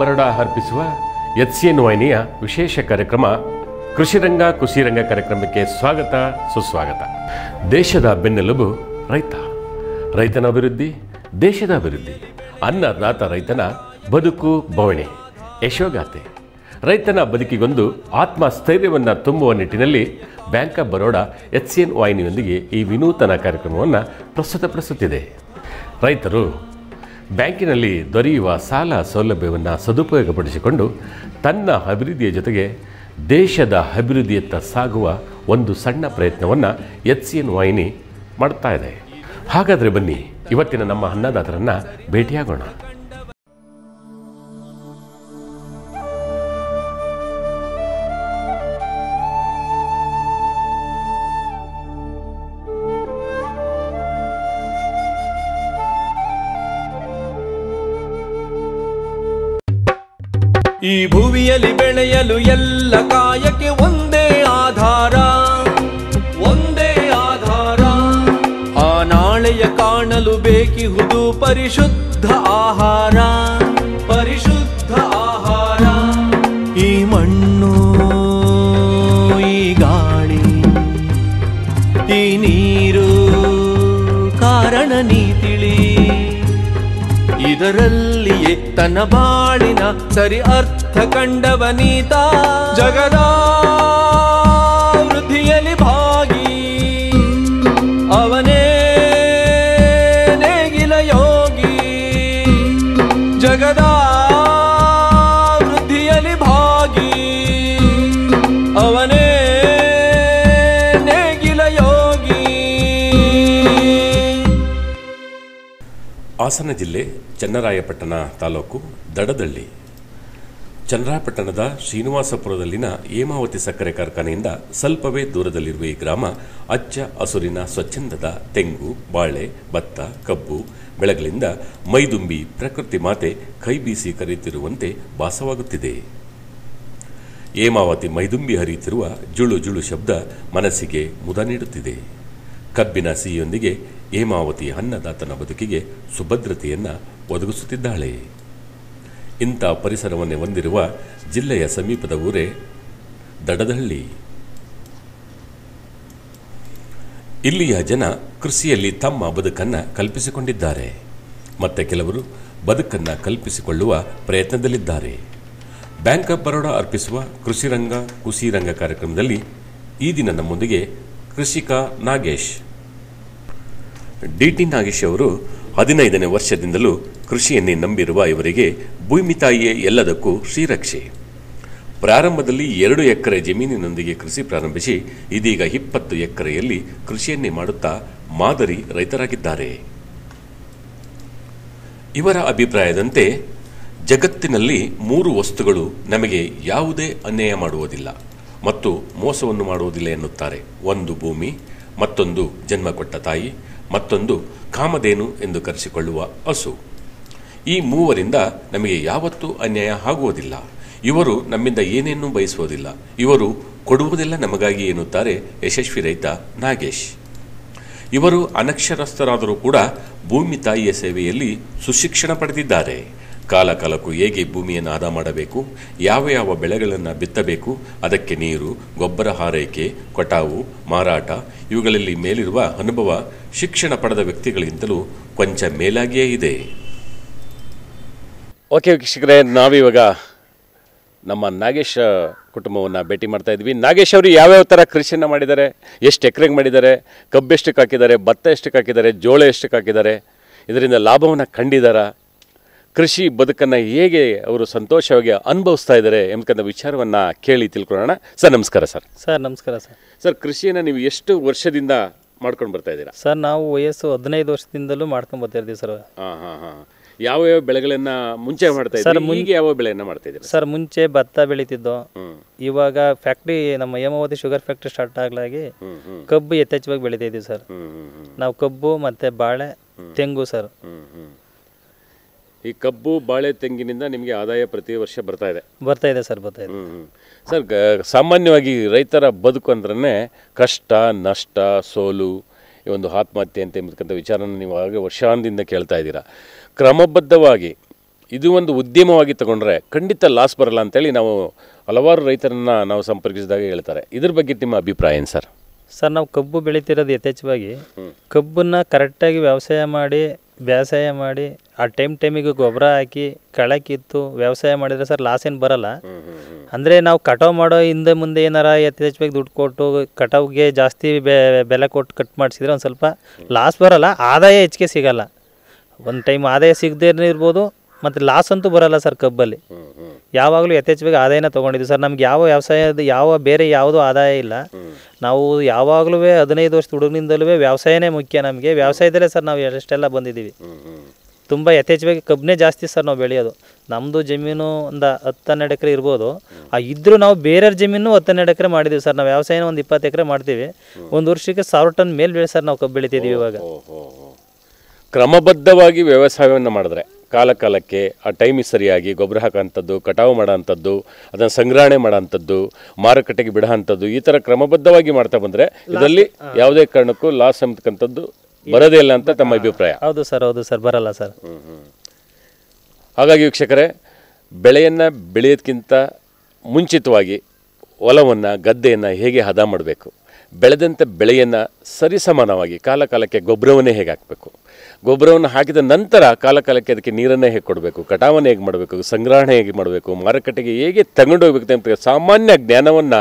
ಬರಡ ಅರ್ಪಿಸುವ H C N ವಾಹಿನಿಯ ವಿಶೇಷ ಕಾರ್ಯಕ್ರಮ ಕೃಷಿರಂಗ ಕುಸಿರಂಗ ಕಾರ್ಯಕ್ರಮಕ್ಕೆ ಸ್ವಾಗತ ಸುಸ್ವಾಗತ ದೇಶದ ಬೆನ್ನೆಲುಬು ರೈತ ರೈತನ ಅಭಿವೃದ್ಧಿ ದೇಶದ ಅಭಿವೃದ್ಧಿ ಅನ್ನದಾತ ರೈತನ ಬದುಕು ಬವಣೆ ಯಶೋಗಾಥೆ ರೈತನ ಬದುಕಿಗೊಂದು ಆತ್ಮಸ್ಥೈರ್ಯವನ್ನು ತುಂಬುವ ನಿಟ್ಟಿನಲ್ಲಿ bank of Baroda H C N C N ವಾಹಿನಿಯೊಂದಿಗೆ ಈ ವಿನೂತನ ಕಾರ್ಯಕ್ರಮವನ್ನು ಪ್ರಸ್ತುತಪಡಿಸುತ್ತಿದೆ ರೈತರು ಬ್ಯಾಂಕಿನಲ್ಲಿ ದೊರೆಯುವ ಸಾಲ ಸೌಲಭ್ಯವನ್ನು ಸದುಪಯೋಗಪಡಿಸಿಕೊಂಡು ತನ್ನ ಅಭಿವೃದ್ಧಿಯ ಜೊತೆಗೆ ದೇಶದ ಅಭಿವೃದ್ಧಿಯತ್ತ ಸಾಗುವ ಒಂದು ಸಣ್ಣ ಪ್ರಯತ್ನವನ್ನು ಎಚ್ ಸಿ ಎನ್ ವಾಹಿನಿ ಮಾಡ್ತಾ ಇದೆ ಹಾಗಾದರೆ ಬನ್ನಿ ಇವತ್ತಿನ ನಮ್ಮ ಅನ್ನದಾತರನ್ನು ಭೇಟಿಯಾಗೋಣ ಈ ಭುವಿಯಲ್ಲಿ ಬೆಳೆಯಲು ಎಲ್ಲ ಕಾಯಕ್ಕೆ ಒಂದೇ ಆಧಾರ ಒಂದೇ ಆಧಾರ ಆ ನಾಳೆಯ ಕಾಣಲು ಬೇಕಿಹುದು ಪರಿಶುದ್ಧ ಆಹಾರ ಪರಿಶುದ್ಧ ಆಹಾರ ಈ ಮಣ್ಣು ಈ ಗಾಳಿ ಈ ನೀರು ಕಾರಣ ನೀ ತಿಳಿ ಇದರಲ್ಲಿ ತನ್ನ ಬಾಳಿನ ಸರಿ ಅರ್ಥ ಕಂಡವನೀತ ಜಗದಾ ಹಾಸನ ಜಿಲ್ಲೆ ಚನ್ನರಾಯಪಟ್ಟಣ ತಾಲೂಕು ದಡದಳ್ಳಿ ಚನ್ನರಾಯಪಟ್ಟಣದ ಶ್ರೀನಿವಾಸಪುರದಲ್ಲಿನ ಹೇಮಾವತಿ ಸಕ್ಕರೆ ಕಾರ್ಖಾನೆಯಿಂದ ಸ್ವಲ್ಪವೇ ದೂರದಲ್ಲಿರುವ ಈ ಗ್ರಾಮ ಅಚ್ಚ ಹಸುರಿನ ಸ್ವಚ್ಛಂದದ ತೆಂಗು ಬಾಳೆ ಭತ್ತ ಕಬ್ಬು ಬೆಳೆಗಳಿಂದ ಮೈದುಂಬಿ ಪ್ರಕೃತಿ ಮಾತೆ ಕೈಬೀಸಿ ಕರೆಯುತ್ತಿರುವಂತೆ ಭಾಸವಾಗುತ್ತಿದೆ ಹೇಮಾವತಿ ಮೈದುಂಬಿ ಹರಿಯುತ್ತಿರುವ ಜುಳು ಜುಳು ಶಬ್ದ ಮನಸ್ಸಿಗೆ ಮುದ ನೀಡುತ್ತಿದೆ ಕಬ್ಬಿನ ಸಿಹಿಯೊಂದಿಗೆ ಹೇಮಾವತಿ ಅನ್ನದಾತನ ಬದುಕಿಗೆ ಸುಭದ್ರತೆಯನ್ನು ಒದಗಿಸುತ್ತಿದ್ದಾಳೆ ಇಂಥ ಪರಿಸರವನ್ನೇ ಹೊಂದಿರುವ ಜಿಲ್ಲೆಯ ಸಮೀಪದ ಊರೇ ದಡದಹಳ್ಳಿ ಇಲ್ಲಿಯ ಜನ ಕೃಷಿಯಲ್ಲಿ ತಮ್ಮ ಬದುಕನ್ನು ಕಲ್ಪಿಸಿಕೊಂಡಿದ್ದಾರೆ ಮತ್ತೆ ಕೆಲವರು ಬದುಕನ್ನು ಕಲ್ಪಿಸಿಕೊಳ್ಳುವ ಪ್ರಯತ್ನದಲ್ಲಿದ್ದಾರೆ ಬ್ಯಾಂಕ್ ಆಫ್ ಬರೋಡಾ ಅರ್ಪಿಸುವ ಕೃಷಿರಂಗ ಕುಸಿರಂಗ ಕಾರ್ಯಕ್ರಮದಲ್ಲಿ ಈ ದಿನ ನಮ್ಮೊಂದಿಗೆ ಕೃಷಿಕ ನಾಗೇಶ್ ಡಿ ಟಿ ನಾಗೇಶ್ ಅವರು ಹದಿನೈದನೇ ವರ್ಷದಿಂದಲೂ ಕೃಷಿಯನ್ನೇ ನಂಬಿರುವ ಇವರಿಗೆ ಭೂಮಿ ತಾಯಿಯೇ ಎಲ್ಲದಕ್ಕೂ ಶ್ರೀರಕ್ಷೆ ಪ್ರಾರಂಭದಲ್ಲಿ ಎರಡು ಎಕರೆ ಜಮೀನಿನೊಂದಿಗೆ ಕೃಷಿ ಪ್ರಾರಂಭಿಸಿ ಇದೀಗ ಇಪ್ಪತ್ತು ಎಕರೆಯಲ್ಲಿ ಕೃಷಿಯನ್ನೇ ಮಾಡುತ್ತಾ ಮಾದರಿ ರೈತರಾಗಿದ್ದಾರೆ ಇವರ ಅಭಿಪ್ರಾಯದಂತೆ ಜಗತ್ತಿನಲ್ಲಿ ಮೂರು ವಸ್ತುಗಳು ನಮಗೆ ಯಾವುದೇ ಅನ್ಯಾಯ ಮಾಡುವುದಿಲ್ಲ ಮತ್ತು ಮೋಸವನ್ನು ಮಾಡುವುದಿಲ್ಲ ಎನ್ನುತ್ತಾರೆ ಒಂದು ಭೂಮಿ ಮತ್ತೊಂದು ಜನ್ಮ ಕೊಟ್ಟ ತಾಯಿ ಮತ್ತೊಂದು ಕಾಮಧೇನು ಎಂದು ಕರೆಸಿಕೊಳ್ಳುವ ಹಸು ಈ ಮೂವರಿಂದ ನಮಗೆ ಯಾವತ್ತೂ ಅನ್ಯಾಯ ಆಗುವುದಿಲ್ಲ ಇವರು ನಮ್ಮಿಂದ ಏನೇನೂ ಬಯಸುವುದಿಲ್ಲ ಇವರು ಕೊಡುವುದೆಲ್ಲ ನಮಗಾಗಿ ಎನ್ನುತ್ತಾರೆ ಯಶಸ್ವಿ ರೈತ ನಾಗೇಶ್ ಇವರು ಅನಕ್ಷರಸ್ಥರಾದರೂ ಕೂಡ ಭೂಮಿ ತಾಯಿಯ ಸೇವೆಯಲ್ಲಿ ಸುಶಿಕ್ಷಣ ಪಡೆದಿದ್ದಾರೆ ಕಾಲ ಕಾಲಕ್ಕೂ ಹೇಗೆ ಭೂಮಿಯನ್ನು ಹದ ಮಾಡಬೇಕು ಯಾವ ಯಾವ ಬೆಳೆಗಳನ್ನು ಬಿತ್ತಬೇಕು ಅದಕ್ಕೆ ನೀರು ಗೊಬ್ಬರ ಹಾರೈಕೆ ಕಟಾವು ಮಾರಾಟ ಇವುಗಳಲ್ಲಿ ಮೇಲಿರುವ ಅನುಭವ ಶಿಕ್ಷಣ ಪಡೆದ ವ್ಯಕ್ತಿಗಳಿಗಿಂತಲೂ ಕೊಂಚ ಮೇಲಾಗಿಯೇ ಇದೆ ಓಕೆ ವೀಕ್ಷಕರೇ ನಾವಿವಾಗ ನಮ್ಮ ನಾಗೇಶ್ ಕುಟುಂಬವನ್ನು ಭೇಟಿ ಮಾಡ್ತಾ ಇದ್ವಿ ನಾಗೇಶ್ ಅವರು ಯಾವ್ಯಾವ ಥರ ಕೃಷಿಯನ್ನು ಮಾಡಿದ್ದಾರೆ ಎಷ್ಟು ಎಕರೆಗೆ ಮಾಡಿದ್ದಾರೆ ಕಬ್ಬು ಎಷ್ಟಕ್ಕೆ ಹಾಕಿದ್ದಾರೆ ಭತ್ತ ಎಷ್ಟಕ್ಕೆ ಹಾಕಿದ್ದಾರೆ ಜೋಳ ಎಷ್ಟಕ್ಕೆ ಹಾಕಿದ್ದಾರೆ ಇದರಿಂದ ಲಾಭವನ್ನು ಕಂಡಿದ್ದಾರಾ ಕೃಷಿ ಬದುಕನ್ನು ಹೇಗೆ ಅವರು ಸಂತೋಷವಾಗಿ ಅನುಭವಿಸ್ತಾ ಇದ್ದಾರೆ ಎಂಬ ವಿಚಾರವನ್ನು ಕೇಳಿ ತಿಳ್ಕೊಳ್ಳೋಣ ಸರ್ ನಮಸ್ಕಾರ ಸರ್ ಸರ್ ನಮಸ್ಕಾರ ಸರ್ ಸರ್ ಕೃಷಿಯನ್ನು ನೀವು ಎಷ್ಟು ವರ್ಷದಿಂದ ಮಾಡ್ಕೊಂಡು ಬರ್ತಾ ಇದ್ದೀರಾ ಸರ್ ನಾವು ವಯಸ್ಸು ಹದಿನೈದು ವರ್ಷದಿಂದಲೂ ಮಾಡ್ಕೊಂಡು ಬರ್ತಾ ಇದ್ದೀವಿ ಸರ್ ಹಾಂ ಹಾಂ ಹಾಂ ಯಾವ ಯಾವ ಬೆಳೆಗಳನ್ನ ಮುಂಚೆ ಮಾಡ್ತಾ ಸರ್ ಮುಂಚೆ ಯಾವ ಬೆಳೆಯನ್ನು ಮಾಡ್ತಾ ಇದ್ದೀರಾ ಸರ್ ಮುಂಚೆ ಭತ್ತ ಬೆಳೀತಿದ್ದು ಇವಾಗ ಫ್ಯಾಕ್ಟ್ರಿ ನಮ್ಮ ಹೇಮಾವತಿ ಶುಗರ್ ಫ್ಯಾಕ್ಟ್ರಿ ಸ್ಟಾರ್ಟ್ ಆಗ್ಲಾಗಿ ಕಬ್ಬು ಯಥೇಚ್ಛವಾಗಿ ಬೆಳೀತಾ ಇದ್ದೀವಿ ಸರ್ ನಾವು ಕಬ್ಬು ಮತ್ತೆ ಬಾಳೆ ತೆಂಗು ಸರ್ ಈ ಕಬ್ಬು ಬಾಳೆ ತೆಂಗಿನಿಂದ ನಿಮಗೆ ಆದಾಯ ಪ್ರತಿ ವರ್ಷ ಬರ್ತಾ ಇದೆ ಬರ್ತಾ ಇದೆ ಸರ್ ಬರ್ತಾ ಇದೆ ಸರ್ ಗ- ಸಾಮಾನ್ಯವಾಗಿ ರೈತರ ಬದುಕು ಅಂದ್ರೆ ಕಷ್ಟ ನಷ್ಟ ಸೋಲು ಈ ಒಂದು ಆತ್ಮಹತ್ಯೆ ಅಂತ ಎಂಬತಕ್ಕಂಥ ವಿಚಾರನ ನೀವು ಆಗ ವರ್ಷಾಂದಿಂದ ಕೇಳ್ತಾ ಇದ್ದೀರಾ ಕ್ರಮಬದ್ಧವಾಗಿ ಇದು ಒಂದು ಉದ್ಯಮವಾಗಿ ತಗೊಂಡ್ರೆ ಖಂಡಿತ ಲಾಸ್ ಬರಲ್ಲ ಅಂತೇಳಿ ನಾವು ಹಲವಾರು ರೈತರನ್ನು ನಾವು ಸಂಪರ್ಕಿಸಿದಾಗ ಹೇಳ್ತಾರೆ ಇದ್ರ ಬಗ್ಗೆ ನಿಮ್ಮ ಅಭಿಪ್ರಾಯ ಏನು ಸರ್ ಸರ್ ನಾವು ಕಬ್ಬು ಬೆಳೀತಿರೋದು ಯಥೇಚ್ಛವಾಗಿ ಕಬ್ಬನ್ನು ಕರೆಕ್ಟಾಗಿ ವ್ಯವಸಾಯ ಮಾಡಿ ವ್ಯವಸಾಯ ಮಾಡಿ ಆ ಟೈಮ್ ಟೈಮಿಗೆ ಗೊಬ್ಬರ ಹಾಕಿ ಕಳೆ ಕಿತ್ತು ವ್ಯವಸಾಯ ಮಾಡಿದರೆ ಸರ್ ಲಾಸ್ ಏನು ಬರಲ್ಲ ಅಂದರೆ ನಾವು ಕಟಾವು ಮಾಡೋ ಹಿಂದೆ ಮುಂದೆ ಏನಾರ ಎತ್ತಿ ಹೆಚ್ಚಬೇಕು ದುಡ್ಡು ಕೊಟ್ಟು ಕಟಾವ್ಗೆ ಜಾಸ್ತಿ ಬೆಲೆ ಕೊಟ್ಟು ಕಟ್ ಮಾಡಿಸಿದ್ರೆ ಒಂದು ಸ್ವಲ್ಪ ಲಾಸ್ ಬರಲ್ಲ ಆದಾಯ ಹೆಚ್ಚಿಗೆ ಸಿಗಲ್ಲ ಒಂದು ಟೈಮ್ ಆದಾಯ ಸಿಗದೇ ಇರ್ಬೋದು ಮತ್ತು ಲಾಸ್ ಅಂತೂ ಬರಲ್ಲ ಸರ್ ಕಬ್ಬಲ್ಲಿ ಯಾವಾಗಲೂ ಯಥೇಚ್ಛವಾಗಿ ಆದಾಯನ ತೊಗೊಂಡಿದ್ದೀವಿ ಸರ್ ನಮ್ಗೆ ಯಾವ ವ್ಯವಸಾಯದ ಯಾವ ಬೇರೆ ಯಾವುದೂ ಆದಾಯ ಇಲ್ಲ ನಾವು ಯಾವಾಗಲೂ ಹದಿನೈದು ವರ್ಷ ಹುಡುಗಿನಿಂದಲೂ ವ್ಯವಸಾಯನೇ ಮುಖ್ಯ ನಮಗೆ ವ್ಯವಸಾಯದಲ್ಲೇ ಸರ್ ನಾವು ಎಷ್ಟೆಲ್ಲ ಬಂದಿದ್ದೀವಿ ತುಂಬ ಯಥೇಚ್ಛವಾಗಿ ಕಬ್ಬನೇ ಜಾಸ್ತಿ ಸರ್ ನಾವು ಬೆಳೆಯೋದು ನಮ್ಮದು ಜಮೀನು ಒಂದು ಹತ್ತೆರಡು ಎಕರೆ ಇರ್ಬೋದು ಆ ಇದ್ದರೂ ನಾವು ಬೇರೆಯವ್ರ ಜಮೀನು ಹತ್ತೆರಡು ಎಕರೆ ಮಾಡಿದ್ದೀವಿ ಸರ್ ನಾವು ವ್ಯವಸಾಯನ ಒಂದು ಇಪ್ಪತ್ತು ಎಕರೆ ಮಾಡ್ತೀವಿ ಒಂದು ವರ್ಷಕ್ಕೆ ಸಾವಿರ ಟನ್ ಮೇಲೆ ಬೆಳೆ ಸರ್ ನಾವು ಕಬ್ಬು ಬೆಳಿತಿದ್ದೀವಿ ಇವಾಗ ಕ್ರಮಬದ್ಧವಾಗಿ ವ್ಯವಸಾಯವನ್ನು ಮಾಡಿದ್ರೆ ಕಾಲಕಾಲಕ್ಕೆ ಆ ಟೈಮಿಗೆ ಸರಿಯಾಗಿ ಗೊಬ್ಬರ ಹಾಕೋಂಥದ್ದು ಕಟಾವು ಮಾಡೋಂಥದ್ದು ಅದನ್ನು ಸಂಗ್ರಹಣೆ ಮಾಡೋಂಥದ್ದು ಮಾರುಕಟ್ಟೆಗೆ ಬಿಡೋಂಥದ್ದು ಈ ಥರ ಕ್ರಮಬದ್ಧವಾಗಿ ಮಾಡ್ತಾ ಬಂದರೆ ಇದರಲ್ಲಿ ಯಾವುದೇ ಕಾರಣಕ್ಕೂ ಲಾಸ್ ಅಂತಕ್ಕಂಥದ್ದು ಬರೋದೇ ಇಲ್ಲ ಅಂತ ತಮ್ಮ ಅಭಿಪ್ರಾಯ ಹೌದು ಸರ್ ಹೌದು ಸರ್ ಬರಲ್ಲ ಸರ್ ಹಾಗಾಗಿ ವೀಕ್ಷಕರೇ ಬೆಳೆಯನ್ನು ಬೆಳೆಯೋದಕ್ಕಿಂತ ಮುಂಚಿತವಾಗಿ ಹೊಲವನ್ನು ಗದ್ದೆಯನ್ನು ಹೇಗೆ ಹದ ಮಾಡಬೇಕು ಬೆಳೆದಂಥ ಬೆಳೆಯನ್ನು ಸರಿಸಮಾನವಾಗಿ ಕಾಲಕಾಲಕ್ಕೆ ಗೊಬ್ಬರವನ್ನೇ ಹೇಗೆ ಹಾಕಬೇಕು ಗೊಬ್ಬರವನ್ನು ಹಾಕಿದ ನಂತರ ಕಾಲಕಾಲಕ್ಕೆ ಅದಕ್ಕೆ ನೀರನ್ನೇ ಹೇಗೆ ಕೊಡಬೇಕು ಕಟಾವಣೆ ಹೇಗೆ ಮಾಡಬೇಕು ಸಂಗ್ರಹಣೆ ಹೇಗೆ ಮಾಡಬೇಕು ಮಾರುಕಟ್ಟೆಗೆ ಹೇಗೆ ಹೋಗ್ಬೇಕು ಅಂತ ಸಾಮಾನ್ಯ ಜ್ಞಾನವನ್ನು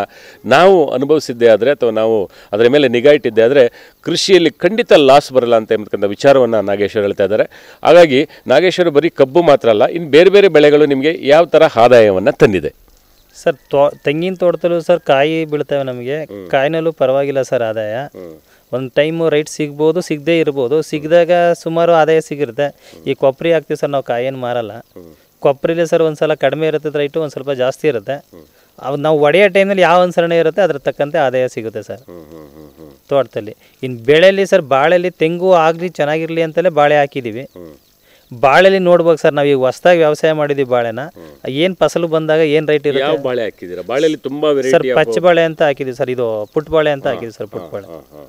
ನಾವು ಅನುಭವಿಸಿದ್ದೇ ಆದರೆ ಅಥವಾ ನಾವು ಅದರ ಮೇಲೆ ನಿಗಾ ಇಟ್ಟಿದ್ದೆ ಆದರೆ ಕೃಷಿಯಲ್ಲಿ ಖಂಡಿತ ಲಾಸ್ ಬರಲ್ಲ ಅಂತ ಎಂಬತಕ್ಕಂಥ ವಿಚಾರವನ್ನು ನಾಗೇಶ್ವರ್ ಹೇಳ್ತಾ ಇದ್ದಾರೆ ಹಾಗಾಗಿ ನಾಗೇಶ್ವರ ಬರೀ ಕಬ್ಬು ಮಾತ್ರ ಅಲ್ಲ ಇನ್ನು ಬೇರೆ ಬೇರೆ ಬೆಳೆಗಳು ನಿಮಗೆ ಯಾವ ಥರ ಆದಾಯವನ್ನು ತಂದಿದೆ ಸರ್ ತೋ ತೆಂಗಿನ ತೋಟದಲ್ಲೂ ಸರ್ ಕಾಯಿ ಬೀಳ್ತವೆ ನಮಗೆ ಕಾಯಿನಲ್ಲೂ ಪರವಾಗಿಲ್ಲ ಸರ್ ಆದಾಯ ಒಂದು ಟೈಮು ರೈಟ್ ಸಿಗ್ಬೋದು ಸಿಗದೇ ಇರ್ಬೋದು ಸಿಗ್ದಾಗ ಸುಮಾರು ಆದಾಯ ಸಿಗಿರುತ್ತೆ ಈ ಕೊಬ್ಬರಿ ಹಾಕ್ತೀವಿ ಸರ್ ನಾವು ಕಾಯೇನು ಮಾರಲ್ಲ ಕೊಬ್ಬರಿಲಿ ಸರ್ ಒಂದು ಸಲ ಕಡಿಮೆ ಇರುತ್ತೆ ರೈಟು ಒಂದು ಸ್ವಲ್ಪ ಜಾಸ್ತಿ ಇರುತ್ತೆ ಅದು ನಾವು ಒಡೆಯ ಟೈಮಲ್ಲಿ ಯಾವ ಅನುಸರಣೆ ಇರುತ್ತೆ ಅದ್ರ ತಕ್ಕಂತೆ ಆದಾಯ ಸಿಗುತ್ತೆ ಸರ್ ತೋಟದಲ್ಲಿ ಇನ್ನು ಬೆಳೆಯಲ್ಲಿ ಸರ್ ಬಾಳೆಲಿ ತೆಂಗು ಆಗಲಿ ಚೆನ್ನಾಗಿರಲಿ ಅಂತಲೇ ಬಾಳೆ ಹಾಕಿದ್ದೀವಿ ಬಾಳೆಲಿ ನೋಡ್ಬೇಕು ಸರ್ ನಾವು ಈಗ ಹೊಸದಾಗಿ ವ್ಯವಸಾಯ ಮಾಡಿದ್ದೀವಿ ಬಾಳೆನ ಏನು ಫಸಲು ಬಂದಾಗ ಏನು ರೈಟ್ ಇರುತ್ತೆ ಬಾಳೆ ಬಾಳೆಲಿ ತುಂಬ ಸರ್ ಪಚ್ಚ ಬಾಳೆ ಅಂತ ಹಾಕಿದ್ದೀವಿ ಸರ್ ಇದು ಪುಟ್ ಬಾಳೆ ಅಂತ ಹಾಕಿದ್ದೀವಿ ಸರ್ ಪುಟ್ಬಾಳೆ ಬಾಳೆ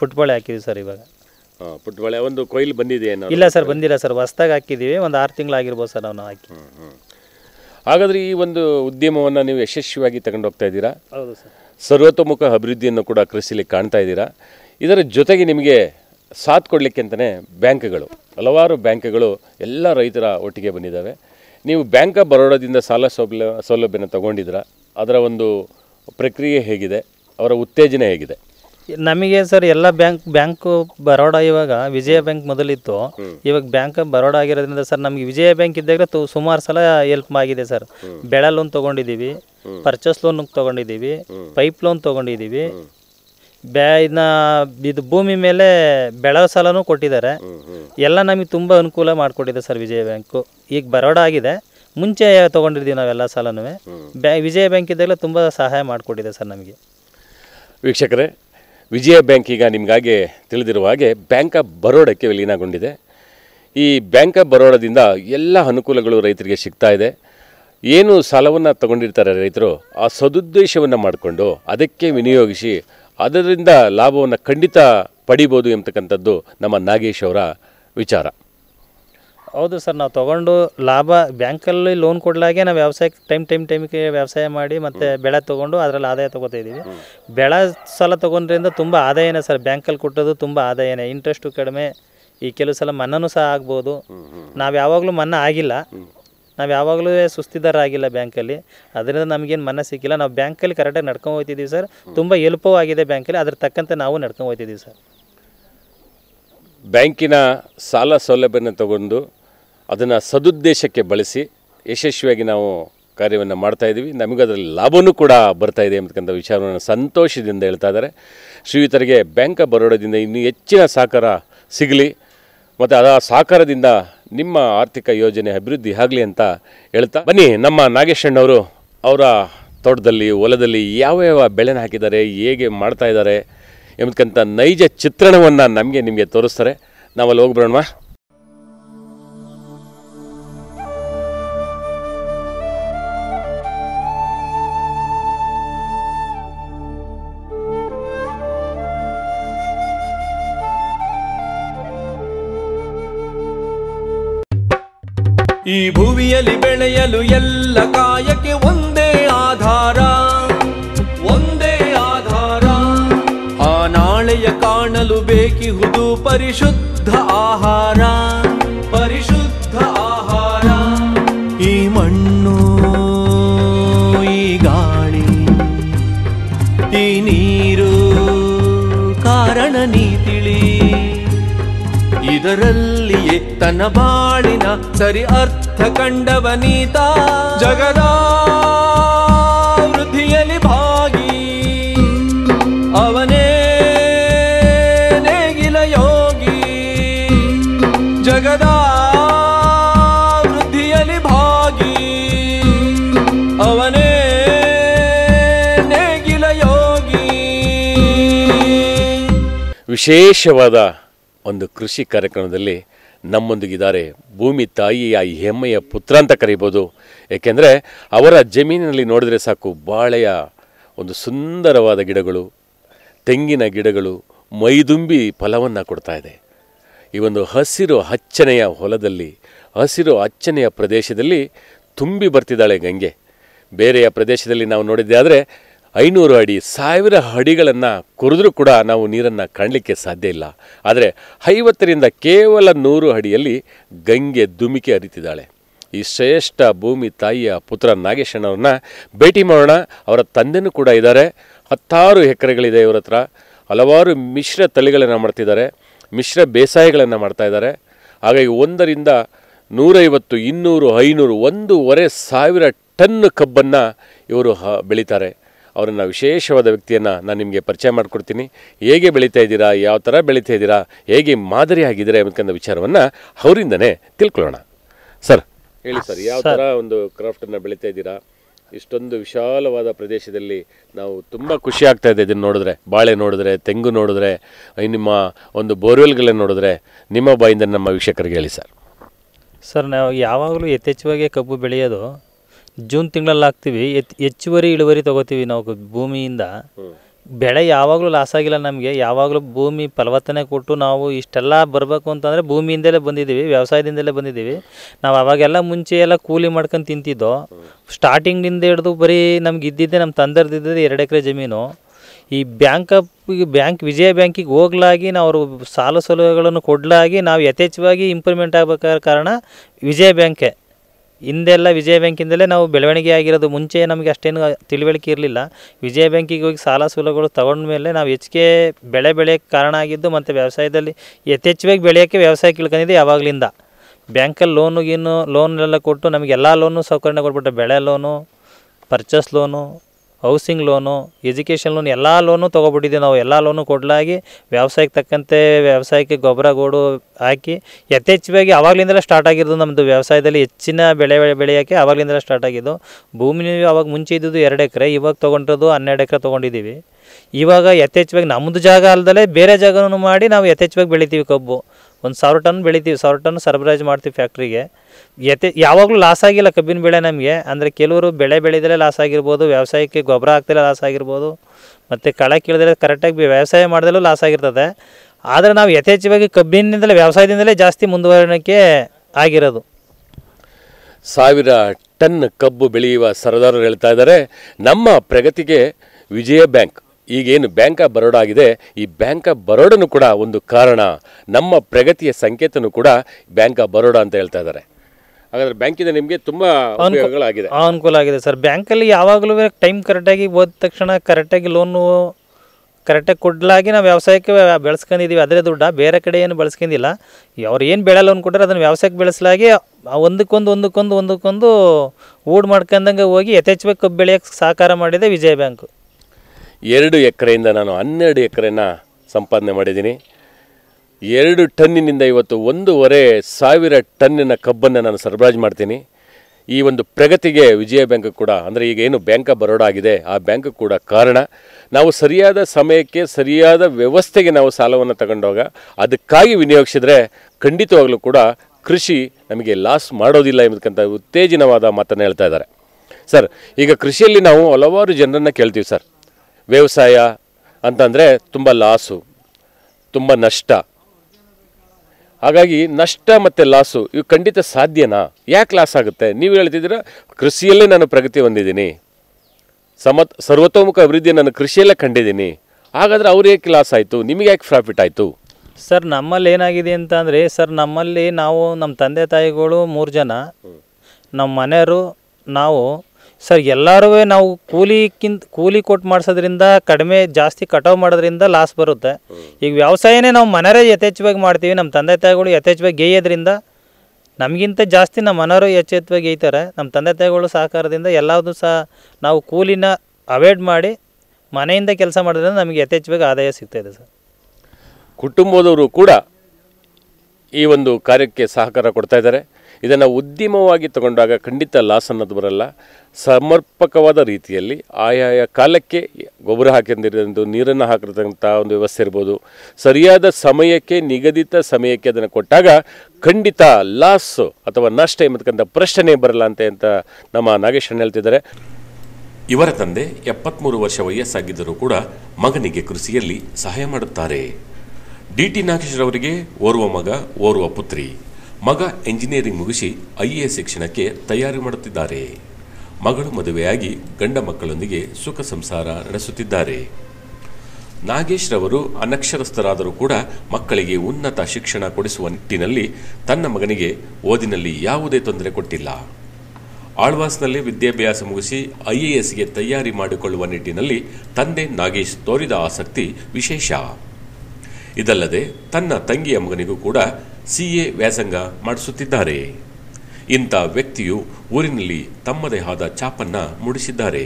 ಪುಟ್ಬಾಳೆ ಹಾಕಿದ್ವಿ ಸರ್ ಇವಾಗ ಪುಟ್ಬಾಳೆ ಒಂದು ಕೊಯ್ಲು ಬಂದಿದೆ ಇಲ್ಲ ಸರ್ ಬಂದಿಲ್ಲ ಸರ್ ಹೊಸ್ದಾಗಿ ಹಾಕಿದ್ದೀವಿ ಒಂದು ಆರು ತಿಂಗಳಾಗಿರ್ಬೋದು ಸರ್ ಅವನು ಹಾಕಿ ಹಾಗಾದರೆ ಈ ಒಂದು ಉದ್ಯಮವನ್ನು ನೀವು ಯಶಸ್ವಿಯಾಗಿ ತಗೊಂಡೋಗ್ತಾ ಇದ್ದೀರಾ ಹೌದು ಸರ್ ಸರ್ವತೋಮುಖ ಅಭಿವೃದ್ಧಿಯನ್ನು ಕೂಡ ಕೃಷಿಲಿ ಕಾಣ್ತಾ ಇದ್ದೀರಾ ಇದರ ಜೊತೆಗೆ ನಿಮಗೆ ಸಾಥ್ ಕೊಡಲಿಕ್ಕೆ ಅಂತಲೇ ಬ್ಯಾಂಕ್ಗಳು ಹಲವಾರು ಬ್ಯಾಂಕ್ಗಳು ಎಲ್ಲ ರೈತರ ಒಟ್ಟಿಗೆ ಬಂದಿದ್ದಾವೆ ನೀವು ಬ್ಯಾಂಕ್ ಆಫ್ ಬರೋಡಾದಿಂದ ಸಾಲ ಸೌಲಭ್ಯ ಸೌಲಭ್ಯನ ತಗೊಂಡಿದ್ದೀರಾ ಅದರ ಒಂದು ಪ್ರಕ್ರಿಯೆ ಹೇಗಿದೆ ಅವರ ಉತ್ತೇಜನ ಹೇಗಿದೆ ನಮಗೆ ಸರ್ ಎಲ್ಲ ಬ್ಯಾಂಕ್ ಬ್ಯಾಂಕ್ ಬರೋಡ ಇವಾಗ ವಿಜಯ ಬ್ಯಾಂಕ್ ಮೊದಲಿತ್ತು ಇವಾಗ ಬ್ಯಾಂಕ್ ಬರೋಡ ಆಗಿರೋದ್ರಿಂದ ಸರ್ ನಮಗೆ ವಿಜಯ ಬ್ಯಾಂಕ್ ಇದ್ದಾಗ ಸುಮಾರು ಸಲ ಹೆಲ್ಪ್ ಆಗಿದೆ ಸರ್ ಬೆಳೆ ಲೋನ್ ತೊಗೊಂಡಿದ್ದೀವಿ ಪರ್ಚೇಸ್ ಲೋನ್ ತೊಗೊಂಡಿದ್ದೀವಿ ಪೈಪ್ ಲೋನ್ ತೊಗೊಂಡಿದ್ದೀವಿ ಬ್ಯಾ ಇದನ್ನ ಇದು ಭೂಮಿ ಮೇಲೆ ಬೆಳೆ ಸಾಲನೂ ಕೊಟ್ಟಿದ್ದಾರೆ ಎಲ್ಲ ನಮಗೆ ತುಂಬ ಅನುಕೂಲ ಮಾಡಿಕೊಟ್ಟಿದೆ ಸರ್ ವಿಜಯ ಬ್ಯಾಂಕು ಈಗ ಬರೋಡ ಆಗಿದೆ ಮುಂಚೆ ತೊಗೊಂಡಿದ್ದೀವಿ ನಾವೆಲ್ಲ ಸಾಲನೂ ಬ್ಯಾ ವಿಜಯ ಬ್ಯಾಂಕ್ ಇದ್ದಾಗಲೇ ತುಂಬ ಸಹಾಯ ಮಾಡಿಕೊಟ್ಟಿದೆ ಸರ್ ನಮಗೆ ವೀಕ್ಷಕರೇ ವಿಜಯ ಬ್ಯಾಂಕ್ ಈಗ ನಿಮಗಾಗಿ ತಿಳಿದಿರುವ ಹಾಗೆ ಬ್ಯಾಂಕ್ ಆಫ್ ಬರೋಡಕ್ಕೆ ವಿಲೀನಗೊಂಡಿದೆ ಈ ಬ್ಯಾಂಕ್ ಆಫ್ ಬರೋಡದಿಂದ ಎಲ್ಲ ಅನುಕೂಲಗಳು ರೈತರಿಗೆ ಸಿಗ್ತಾ ಇದೆ ಏನು ಸಾಲವನ್ನು ತಗೊಂಡಿರ್ತಾರೆ ರೈತರು ಆ ಸದುದ್ದೇಶವನ್ನು ಮಾಡಿಕೊಂಡು ಅದಕ್ಕೆ ವಿನಿಯೋಗಿಸಿ ಅದರಿಂದ ಲಾಭವನ್ನು ಖಂಡಿತ ಪಡಿಬೋದು ಎಂಬತಕ್ಕಂಥದ್ದು ನಮ್ಮ ನಾಗೇಶ್ ಅವರ ವಿಚಾರ ಹೌದು ಸರ್ ನಾವು ತೊಗೊಂಡು ಲಾಭ ಬ್ಯಾಂಕಲ್ಲಿ ಲೋನ್ ಕೊಡಲಾಗೆ ನಾವು ವ್ಯವಸಾಯಕ್ಕೆ ಟೈಮ್ ಟೈಮ್ ಟೈಮಿಗೆ ವ್ಯವಸಾಯ ಮಾಡಿ ಮತ್ತು ಬೆಳೆ ತೊಗೊಂಡು ಅದರಲ್ಲಿ ಆದಾಯ ತೊಗೋತಾ ಇದ್ದೀವಿ ಬೆಳೆ ಸಾಲ ತೊಗೊಂಡ್ರಿಂದ ತುಂಬ ಆದಾಯನೇ ಸರ್ ಬ್ಯಾಂಕಲ್ಲಿ ಕೊಟ್ಟೋದು ತುಂಬ ಆದಾಯನೇ ಇಂಟ್ರೆಸ್ಟು ಕಡಿಮೆ ಈ ಕೆಲವು ಸಲ ಮನ್ನೂ ಸಹ ಆಗ್ಬೋದು ನಾವು ಯಾವಾಗಲೂ ಮನ್ನ ಆಗಿಲ್ಲ ನಾವು ಯಾವಾಗಲೂ ಸುಸ್ತಿದಾರಾಗಿಲ್ಲ ಬ್ಯಾಂಕಲ್ಲಿ ಅದರಿಂದ ನಮಗೇನು ಮನ ಸಿಕ್ಕಿಲ್ಲ ನಾವು ಬ್ಯಾಂಕಲ್ಲಿ ಕರೆಕ್ಟಾಗಿ ನಡ್ಕೊಂಡು ಹೋಗ್ತಿದ್ದೀವಿ ಸರ್ ತುಂಬ ಎಲ್ಪವೂ ಆಗಿದೆ ಬ್ಯಾಂಕಲ್ಲಿ ಅದ್ರ ತಕ್ಕಂತೆ ನಾವು ನಡ್ಕೊಂಡು ಹೋಗ್ತಿದ್ದೀವಿ ಸರ್ ಬ್ಯಾಂಕಿನ ಸಾಲ ಸೌಲಭ್ಯನ ತಗೊಂಡು ಅದನ್ನು ಸದುದ್ದೇಶಕ್ಕೆ ಬಳಸಿ ಯಶಸ್ವಿಯಾಗಿ ನಾವು ಕಾರ್ಯವನ್ನು ಮಾಡ್ತಾ ಇದ್ದೀವಿ ನಮಗೆ ಅದರಲ್ಲಿ ಲಾಭವೂ ಕೂಡ ಬರ್ತಾ ಇದೆ ಅಂತಕ್ಕಂಥ ವಿಚಾರವನ್ನು ಸಂತೋಷದಿಂದ ಹೇಳ್ತಾ ಇದ್ದಾರೆ ಶ್ರೀಯುತರಿಗೆ ಬ್ಯಾಂಕ್ ಆಫ್ ಬರೋಡದಿಂದ ಇನ್ನೂ ಹೆಚ್ಚಿನ ಸಹಕಾರ ಸಿಗಲಿ ಮತ್ತು ಆ ಸಹಕಾರದಿಂದ ನಿಮ್ಮ ಆರ್ಥಿಕ ಯೋಜನೆ ಅಭಿವೃದ್ಧಿ ಆಗಲಿ ಅಂತ ಹೇಳ್ತಾ ಬನ್ನಿ ನಮ್ಮ ಅವರು ಅವರ ತೋಟದಲ್ಲಿ ಹೊಲದಲ್ಲಿ ಯಾವ ಯಾವ ಬೆಳೆನ ಹಾಕಿದ್ದಾರೆ ಹೇಗೆ ಮಾಡ್ತಾ ಇದ್ದಾರೆ ಎಂಬಕ್ಕಂಥ ನೈಜ ಚಿತ್ರಣವನ್ನು ನಮಗೆ ನಿಮಗೆ ತೋರಿಸ್ತಾರೆ ನಾವಲ್ಲಿ ಹೋಗ್ಬಿಡೋಣ ಈ ಭುವಿಯಲ್ಲಿ ಬೆಳೆಯಲು ಎಲ್ಲ ಕಾಯಕ್ಕೆ ಒಂದೇ ಆಧಾರ ಒಂದೇ ಆಧಾರ ಆ ನಾಳೆಯ ಕಾಣಲು ಬೇಕಿಹುದು ಪರಿಶುದ್ಧ ಆಹಾರ ತನ್ನ ಬಾಳಿನ ಸರಿ ಅರ್ಥ ಕಂಡವನೀತ ಜಗದ ವೃದ್ಧಿಯಲ್ಲಿ ಭಾಗಿ ಅವನೇ ನೇಗಿಲ ಯೋಗಿ ಜಗದ ವೃದ್ಧಿಯಲ್ಲಿ ಭಾಗಿ ಅವನೇ ನೇಗಿಲ ಯೋಗಿ ವಿಶೇಷವಾದ ಒಂದು ಕೃಷಿ ಕಾರ್ಯಕ್ರಮದಲ್ಲಿ ನಮ್ಮೊಂದಿಗಿದ್ದಾರೆ ಭೂಮಿ ತಾಯಿಯ ಹೆಮ್ಮೆಯ ಪುತ್ರ ಅಂತ ಕರಿಬೋದು ಏಕೆಂದರೆ ಅವರ ಜಮೀನಿನಲ್ಲಿ ನೋಡಿದರೆ ಸಾಕು ಬಾಳೆಯ ಒಂದು ಸುಂದರವಾದ ಗಿಡಗಳು ತೆಂಗಿನ ಗಿಡಗಳು ಮೈದುಂಬಿ ಫಲವನ್ನು ಕೊಡ್ತಾ ಇದೆ ಈ ಒಂದು ಹಸಿರು ಹಚ್ಚನೆಯ ಹೊಲದಲ್ಲಿ ಹಸಿರು ಅಚ್ಚನೆಯ ಪ್ರದೇಶದಲ್ಲಿ ತುಂಬಿ ಬರ್ತಿದ್ದಾಳೆ ಗಂಗೆ ಬೇರೆಯ ಪ್ರದೇಶದಲ್ಲಿ ನಾವು ನೋಡಿದ್ದೆ ಆದರೆ ಐನೂರು ಅಡಿ ಸಾವಿರ ಅಡಿಗಳನ್ನು ಕುರಿದ್ರೂ ಕೂಡ ನಾವು ನೀರನ್ನು ಕಾಣಲಿಕ್ಕೆ ಸಾಧ್ಯ ಇಲ್ಲ ಆದರೆ ಐವತ್ತರಿಂದ ಕೇವಲ ನೂರು ಅಡಿಯಲ್ಲಿ ಗಂಗೆ ಧುಮಿಕೆ ಅರಿತಿದ್ದಾಳೆ ಈ ಶ್ರೇಷ್ಠ ಭೂಮಿ ತಾಯಿಯ ಪುತ್ರ ನಾಗೇಶಣ್ಣವ್ರನ್ನ ಭೇಟಿ ಮಾಡೋಣ ಅವರ ತಂದೆನೂ ಕೂಡ ಇದ್ದಾರೆ ಹತ್ತಾರು ಎಕರೆಗಳಿದೆ ಇವರ ಹತ್ರ ಹಲವಾರು ಮಿಶ್ರ ತಳಿಗಳನ್ನು ಮಾಡ್ತಿದ್ದಾರೆ ಮಿಶ್ರ ಬೇಸಾಯಗಳನ್ನು ಮಾಡ್ತಾಯಿದ್ದಾರೆ ಹಾಗಾಗಿ ಒಂದರಿಂದ ನೂರೈವತ್ತು ಇನ್ನೂರು ಐನೂರು ಒಂದೂವರೆ ಸಾವಿರ ಟನ್ ಕಬ್ಬನ್ನು ಇವರು ಬೆಳೀತಾರೆ ಅವರನ್ನು ವಿಶೇಷವಾದ ವ್ಯಕ್ತಿಯನ್ನು ನಾನು ನಿಮಗೆ ಪರಿಚಯ ಮಾಡಿಕೊಡ್ತೀನಿ ಹೇಗೆ ಬೆಳೀತಾ ಇದ್ದೀರಾ ಯಾವ ಥರ ಬೆಳೀತಾ ಇದ್ದೀರಾ ಹೇಗೆ ಆಗಿದ್ದೀರಾ ಎಂಬಕ್ಕಂಥ ವಿಚಾರವನ್ನು ಅವರಿಂದನೇ ತಿಳ್ಕೊಳ್ಳೋಣ ಸರ್ ಹೇಳಿ ಸರ್ ಯಾವ ಥರ ಒಂದು ಕ್ರಾಫ್ಟನ್ನು ಬೆಳೀತಾ ಇದ್ದೀರಾ ಇಷ್ಟೊಂದು ವಿಶಾಲವಾದ ಪ್ರದೇಶದಲ್ಲಿ ನಾವು ತುಂಬ ಖುಷಿ ಆಗ್ತಾ ಇದೆ ಇದನ್ನು ನೋಡಿದ್ರೆ ಬಾಳೆ ನೋಡಿದ್ರೆ ತೆಂಗು ನೋಡಿದ್ರೆ ನಿಮ್ಮ ಒಂದು ಬೋರ್ವೆಲ್ಗಳನ್ನ ನೋಡಿದ್ರೆ ನಿಮ್ಮ ಬಾಯಿಂದ ನಮ್ಮ ವೀಕ್ಷಕರಿಗೆ ಹೇಳಿ ಸರ್ ಸರ್ ನಾವು ಯಾವಾಗಲೂ ಯಥೇಚ್ಛವಾಗಿ ಕಬ್ಬು ಬೆಳೆಯೋದು ಜೂನ್ ತಿಂಗಳಲ್ಲಿ ಹಾಕ್ತೀವಿ ಹೆಚ್ಚುವರಿ ಇಳುವರಿ ತಗೋತೀವಿ ನಾವು ಭೂಮಿಯಿಂದ ಬೆಳೆ ಯಾವಾಗಲೂ ಲಾಸ್ ಆಗಿಲ್ಲ ನಮಗೆ ಯಾವಾಗಲೂ ಭೂಮಿ ಫಲವತ್ತನೆ ಕೊಟ್ಟು ನಾವು ಇಷ್ಟೆಲ್ಲ ಬರಬೇಕು ಅಂತಂದರೆ ಭೂಮಿಯಿಂದಲೇ ಬಂದಿದ್ದೀವಿ ವ್ಯವಸಾಯದಿಂದಲೇ ಬಂದಿದ್ದೀವಿ ನಾವು ಅವಾಗೆಲ್ಲ ಮುಂಚೆ ಎಲ್ಲ ಕೂಲಿ ಮಾಡ್ಕೊಂಡು ತಿಂತಿದ್ದೋ ಸ್ಟಾರ್ಟಿಂಗಿಂದ ಹಿಡಿದು ಬರೀ ನಮ್ಗೆ ಇದ್ದಿದ್ದೆ ನಮ್ಮ ತಂದರ್ದಿದ್ದೆ ಎರಡು ಎಕರೆ ಜಮೀನು ಈ ಬ್ಯಾಂಕ್ ಬ್ಯಾಂಕ್ ವಿಜಯ ಬ್ಯಾಂಕಿಗೆ ಹೋಗ್ಲಾಗಿ ನಾವು ಅವರು ಸಾಲ ಸೌಲಭ್ಯಗಳನ್ನು ಕೊಡಲಾಗಿ ನಾವು ಯಥೇಚ್ಛವಾಗಿ ಇಂಪ್ರೂವ್ಮೆಂಟ್ ಆಗಬೇಕಾದ ಕಾರಣ ವಿಜಯ ಬ್ಯಾಂಕೇ ಹಿಂದೆಲ್ಲ ವಿಜಯ ಬ್ಯಾಂಕಿಂದಲೇ ನಾವು ಬೆಳವಣಿಗೆ ಆಗಿರೋದು ಮುಂಚೆ ನಮಗೆ ಅಷ್ಟೇನು ತಿಳುವಳಿಕೆ ಇರಲಿಲ್ಲ ವಿಜಯ ಬ್ಯಾಂಕಿಗೆ ಹೋಗಿ ಸಾಲ ಸೂಲಗಳು ತಗೊಂಡ ಮೇಲೆ ನಾವು ಹೆಚ್ಚಿಗೆ ಬೆಳೆ ಬೆಳೆಯೋಕ್ಕೆ ಕಾರಣ ಆಗಿದ್ದು ಮತ್ತು ವ್ಯವಸಾಯದಲ್ಲಿ ಯಥೇಚ್ಛವಾಗಿ ಬೆಳೆಯೋಕ್ಕೆ ವ್ಯವಸಾಯ ಕೀಳ್ಕೊಂಡಿದೆ ಯಾವಾಗಲಿಂದ ಬ್ಯಾಂಕಲ್ಲಿ ಲೋನು ಲೋನ್ ಲೋನೆಲ್ಲ ಕೊಟ್ಟು ನಮಗೆಲ್ಲ ಲೋನು ಸೌಕರ್ಯ ಕೊಟ್ಬಿಟ್ಟು ಬೆಳೆ loan purchase loan housing loan education loan ಎಲ್ಲ ಲೋನು ತೊಗೊಬಿಟ್ಟಿದ್ದೀವಿ ನಾವು ಎಲ್ಲ ಲೋನು ಕೊಡಲಾಗಿ ವ್ಯವಸಾಯಕ್ಕೆ ತಕ್ಕಂತೆ ವ್ಯವಸಾಯಕ್ಕೆ ಗೊಬ್ಬರ ಗೋಡು ಹಾಕಿ ಯಥೇಚ್ಛವಾಗಿ ಆವಾಗಲಿಂದಲೇ ಸ್ಟಾರ್ಟ್ ಆಗಿದ್ದು ನಮ್ಮದು ವ್ಯವಸಾಯದಲ್ಲಿ ಹೆಚ್ಚಿನ ಬೆಳೆ ಬೆಳೆಯೋಕ್ಕೆ ಆವಾಗಲಿಂದಲೇ ಸ್ಟಾರ್ಟ್ ಆಗಿದ್ದು ಭೂಮಿ ಅವಾಗ ಮುಂಚೆ ಇದ್ದಿದ್ದು ಎರಡು ಎಕರೆ ಇವಾಗ ತೊಗೊಂಡಿರೋದು ಹನ್ನೆರಡು ಎಕರೆ ತೊಗೊಂಡಿದ್ದೀವಿ ಇವಾಗ ಯಥೇಚ್ಛವಾಗಿ ನಮ್ಮದು ಜಾಗ ಅಲ್ಲದಲೇ ಬೇರೆ ಜಾಗನೂ ಮಾಡಿ ನಾವು ಯಥೇಚ್ಛವಾಗಿ ಬೆಳಿತೀವಿ ಕಬ್ಬು ಒಂದು ಸಾವಿರ ಟನ್ ಬೆಳಿತೀವಿ ಸಾವಿರ ಟನ್ ಸರಬರಾಜು ಮಾಡ್ತೀವಿ ಫ್ಯಾಕ್ಟ್ರಿಗೆ ಯತೆ ಯಾವಾಗಲೂ ಲಾಸ್ ಆಗಿಲ್ಲ ಕಬ್ಬಿನ ಬೆಳೆ ನಮಗೆ ಅಂದರೆ ಕೆಲವರು ಬೆಳೆ ಬೆಳೆದಲ್ಲೇ ಲಾಸ್ ಆಗಿರ್ಬೋದು ವ್ಯವಸಾಯಕ್ಕೆ ಗೊಬ್ಬರ ಹಾಕ್ದಲೇ ಲಾಸ್ ಆಗಿರ್ಬೋದು ಮತ್ತು ಕಳೆ ಕೀಳಿದ್ರೆ ಕರೆಕ್ಟಾಗಿ ವ್ಯವಸಾಯ ಮಾಡಿದಲೂ ಲಾಸ್ ಆಗಿರ್ತದೆ ಆದರೆ ನಾವು ಯಥೇಚ್ಛವಾಗಿ ಕಬ್ಬಿನಿಂದಲೇ ವ್ಯವಸಾಯದಿಂದಲೇ ಜಾಸ್ತಿ ಮುಂದುವರಿಕೆ ಆಗಿರೋದು ಸಾವಿರ ಟನ್ ಕಬ್ಬು ಬೆಳೆಯುವ ಸರದಾರರು ಹೇಳ್ತಾ ಇದ್ದಾರೆ ನಮ್ಮ ಪ್ರಗತಿಗೆ ವಿಜಯ ಬ್ಯಾಂಕ್ ಈಗೇನು ಬ್ಯಾಂಕ್ ಆಫ್ ಬರೋಡ ಆಗಿದೆ ಈ ಬ್ಯಾಂಕ್ ಆಫ್ ಬರೋಡನು ಕೂಡ ಒಂದು ಕಾರಣ ನಮ್ಮ ಪ್ರಗತಿಯ ಸಂಕೇತನೂ ಕೂಡ ಬ್ಯಾಂಕ್ ಆಫ್ ಬರೋಡ ಅಂತ ಹೇಳ್ತಾ ಇದ್ದಾರೆ ಹಾಗಾದ್ರೆ ಬ್ಯಾಂಕಿಂದ ನಿಮಗೆ ತುಂಬಾ ಅನುಕೂಲಗಳಾಗಿದೆ ಅನುಕೂಲ ಆಗಿದೆ ಸರ್ ಬ್ಯಾಂಕಲ್ಲಿ ಯಾವಾಗಲೂ ಟೈಮ್ ಕರೆಕ್ಟಾಗಿ ಹೋದ ತಕ್ಷಣ ಕರೆಕ್ಟಾಗಿ ಲೋನು ಕರೆಕ್ಟಾಗಿ ಕೊಡ್ಲಾಗಿ ನಾವು ವ್ಯವಸಾಯಕ್ಕೆ ಬೆಳೆಸ್ಕೊಂಡಿದ್ದೀವಿ ಅದರ ದುಡ್ಡ ಬೇರೆ ಕಡೆ ಏನು ಬೆಳೆಸ್ಕೊಂಡಿಲ್ಲ ಅವ್ರು ಏನು ಬೆಳೆ ಲೋನ್ ಕೊಟ್ಟರೆ ಅದನ್ನು ವ್ಯವಸಾಯಕ್ಕೆ ಬೆಳೆಸಲಾಗಿ ಒಂದಕ್ಕೊಂದು ಒಂದಕ್ಕೊಂದು ಒಂದಕ್ಕೊಂದು ಊಡ್ ಮಾಡ್ಕೊಂಡಂಗೆ ಹೋಗಿ ಯಥೇಚ್ಛವಾಗಿ ಕಬ್ಬು ಬೆಳೆಯೋಕ್ಕೆ ಸಹಕಾರ ಮಾಡಿದೆ ವಿಜಯ ಬ್ಯಾಂಕು ಎರಡು ಎಕರೆಯಿಂದ ನಾನು ಹನ್ನೆರಡು ಎಕರೆನ ಸಂಪಾದನೆ ಮಾಡಿದ್ದೀನಿ ಎರಡು ಟನ್ನಿನಿಂದ ಇವತ್ತು ಒಂದೂವರೆ ಸಾವಿರ ಟನ್ನಿನ ಕಬ್ಬನ್ನು ನಾನು ಸರಬರಾಜು ಮಾಡ್ತೀನಿ ಈ ಒಂದು ಪ್ರಗತಿಗೆ ವಿಜಯ ಬ್ಯಾಂಕ್ ಕೂಡ ಅಂದರೆ ಈಗ ಏನು ಬ್ಯಾಂಕ್ ಆಫ್ ಬರೋಡ ಆಗಿದೆ ಆ ಬ್ಯಾಂಕ್ ಕೂಡ ಕಾರಣ ನಾವು ಸರಿಯಾದ ಸಮಯಕ್ಕೆ ಸರಿಯಾದ ವ್ಯವಸ್ಥೆಗೆ ನಾವು ಸಾಲವನ್ನು ತಗೊಂಡೋಗ ಅದಕ್ಕಾಗಿ ವಿನಿಯೋಗಿಸಿದರೆ ಖಂಡಿತವಾಗಲೂ ಕೂಡ ಕೃಷಿ ನಮಗೆ ಲಾಸ್ ಮಾಡೋದಿಲ್ಲ ಎಂಬುದಕ್ಕಂಥ ಉತ್ತೇಜನವಾದ ಮಾತನ್ನು ಹೇಳ್ತಾ ಇದ್ದಾರೆ ಸರ್ ಈಗ ಕೃಷಿಯಲ್ಲಿ ನಾವು ಹಲವಾರು ಜನರನ್ನು ಕೇಳ್ತೀವಿ ಸರ್ ವ್ಯವಸಾಯ ಅಂತಂದರೆ ತುಂಬ ಲಾಸು ತುಂಬ ನಷ್ಟ ಹಾಗಾಗಿ ನಷ್ಟ ಮತ್ತು ಲಾಸು ಇವು ಖಂಡಿತ ಸಾಧ್ಯನಾ ಯಾಕೆ ಲಾಸ್ ಆಗುತ್ತೆ ನೀವು ಹೇಳ್ತಿದ್ದೀರ ಕೃಷಿಯಲ್ಲೇ ನಾನು ಪ್ರಗತಿ ಹೊಂದಿದ್ದೀನಿ ಸಮತ್ ಸರ್ವತೋಮುಖ ಅಭಿವೃದ್ಧಿ ನಾನು ಕೃಷಿಯಲ್ಲೇ ಕಂಡಿದ್ದೀನಿ ಹಾಗಾದರೆ ಅವ್ರಿಗೆ ಯಾಕೆ ಲಾಸ್ ಆಯಿತು ನಿಮಗೆ ಯಾಕೆ ಪ್ರಾಫಿಟ್ ಆಯಿತು ಸರ್ ನಮ್ಮಲ್ಲಿ ಏನಾಗಿದೆ ಅಂತ ಅಂದರೆ ಸರ್ ನಮ್ಮಲ್ಲಿ ನಾವು ನಮ್ಮ ತಂದೆ ತಾಯಿಗಳು ಮೂರು ಜನ ನಮ್ಮ ಮನೆಯವರು ನಾವು ಸರ್ ಎಲ್ಲರೂ ನಾವು ಕೂಲಿಕ್ಕಿಂತ ಕೂಲಿ ಕೊಟ್ಟು ಮಾಡಿಸೋದ್ರಿಂದ ಕಡಿಮೆ ಜಾಸ್ತಿ ಕಟಾವು ಮಾಡೋದ್ರಿಂದ ಲಾಸ್ ಬರುತ್ತೆ ಈಗ ವ್ಯವಸಾಯನೇ ನಾವು ಮನೆಯವರೇ ಯಥೇಚ್ಛವಾಗಿ ಮಾಡ್ತೀವಿ ನಮ್ಮ ತಂದೆ ತಾಯಿಗಳು ಯಥೇಚ್ಛವಾಗಿ ಗೇಯೋದ್ರಿಂದ ನಮಗಿಂತ ಜಾಸ್ತಿ ನಮ್ಮ ಮನೆಯವರು ಯಥೇಚ್ಛವಾಗಿ ಗೇಯ್ತಾರೆ ನಮ್ಮ ತಂದೆ ತಾಯಿಗಳು ಸಹಕಾರದಿಂದ ಎಲ್ಲದೂ ಸಹ ನಾವು ಕೂಲಿನ ಅವಾಯ್ಡ್ ಮಾಡಿ ಮನೆಯಿಂದ ಕೆಲಸ ಮಾಡೋದ್ರಿಂದ ನಮಗೆ ಯಥೇಚ್ಛವಾಗಿ ಆದಾಯ ಸಿಗ್ತಾಯಿದೆ ಸರ್ ಕುಟುಂಬದವರು ಕೂಡ ಈ ಒಂದು ಕಾರ್ಯಕ್ಕೆ ಸಹಕಾರ ಕೊಡ್ತಾ ಇದ್ದಾರೆ ಇದನ್ನು ಉದ್ಯಮವಾಗಿ ತಗೊಂಡಾಗ ಖಂಡಿತ ಲಾಸ್ ಅನ್ನೋದು ಬರಲ್ಲ ಸಮರ್ಪಕವಾದ ರೀತಿಯಲ್ಲಿ ಆಯಾಯ ಕಾಲಕ್ಕೆ ಗೊಬ್ಬರ ಹಾಕಿರತಕ್ಕಂಥ ನೀರನ್ನು ಹಾಕಿರ್ತಕ್ಕಂಥ ಒಂದು ವ್ಯವಸ್ಥೆ ಇರ್ಬೋದು ಸರಿಯಾದ ಸಮಯಕ್ಕೆ ನಿಗದಿತ ಸಮಯಕ್ಕೆ ಅದನ್ನು ಕೊಟ್ಟಾಗ ಖಂಡಿತ ಲಾಸ್ ಅಥವಾ ನಷ್ಟ ಎಂಬತಕ್ಕಂಥ ಪ್ರಶ್ನೆ ಬರಲ್ಲ ಅಂತ ಅಂತ ನಮ್ಮ ನಾಗೇಶ್ ಹೇಳ್ತಿದ್ದಾರೆ ಇವರ ತಂದೆ ಎಪ್ಪತ್ತ್ಮೂರು ವರ್ಷ ವಯಸ್ಸಾಗಿದ್ದರೂ ಕೂಡ ಮಗನಿಗೆ ಕೃಷಿಯಲ್ಲಿ ಸಹಾಯ ಮಾಡುತ್ತಾರೆ ಡಿ ಟಿ ನಾಗೇಶ್ವರವರಿಗೆ ಓರ್ವ ಮಗ ಓರ್ವ ಪುತ್ರಿ ಮಗ ಎಂಜಿನಿಯರಿಂಗ್ ಮುಗಿಸಿ ಐ ಎ ಶಿಕ್ಷಣಕ್ಕೆ ತಯಾರಿ ಮಾಡುತ್ತಿದ್ದಾರೆ ಮಗಳು ಮದುವೆಯಾಗಿ ಗಂಡ ಮಕ್ಕಳೊಂದಿಗೆ ಸುಖ ಸಂಸಾರ ನಡೆಸುತ್ತಿದ್ದಾರೆ ನಾಗೇಶ್ ರವರು ಅನಕ್ಷರಸ್ಥರಾದರೂ ಕೂಡ ಮಕ್ಕಳಿಗೆ ಉನ್ನತ ಶಿಕ್ಷಣ ಕೊಡಿಸುವ ನಿಟ್ಟಿನಲ್ಲಿ ತನ್ನ ಮಗನಿಗೆ ಓದಿನಲ್ಲಿ ಯಾವುದೇ ತೊಂದರೆ ಕೊಟ್ಟಿಲ್ಲ ಆಳ್ವಾಸ್ನಲ್ಲಿ ವಿದ್ಯಾಭ್ಯಾಸ ಮುಗಿಸಿ ಐಎಎಸ್ಗೆ ತಯಾರಿ ಮಾಡಿಕೊಳ್ಳುವ ನಿಟ್ಟಿನಲ್ಲಿ ತಂದೆ ನಾಗೇಶ್ ತೋರಿದ ಆಸಕ್ತಿ ವಿಶೇಷ ಇದಲ್ಲದೆ ತನ್ನ ತಂಗಿಯ ಮಗನಿಗೂ ಕೂಡ ಸಿಎ ವ್ಯಾಸಂಗ ಮಾಡಿಸುತ್ತಿದ್ದಾರೆ ಇಂಥ ವ್ಯಕ್ತಿಯು ಊರಿನಲ್ಲಿ ತಮ್ಮದೇ ಆದ ಛಾಪನ್ನು ಮೂಡಿಸಿದ್ದಾರೆ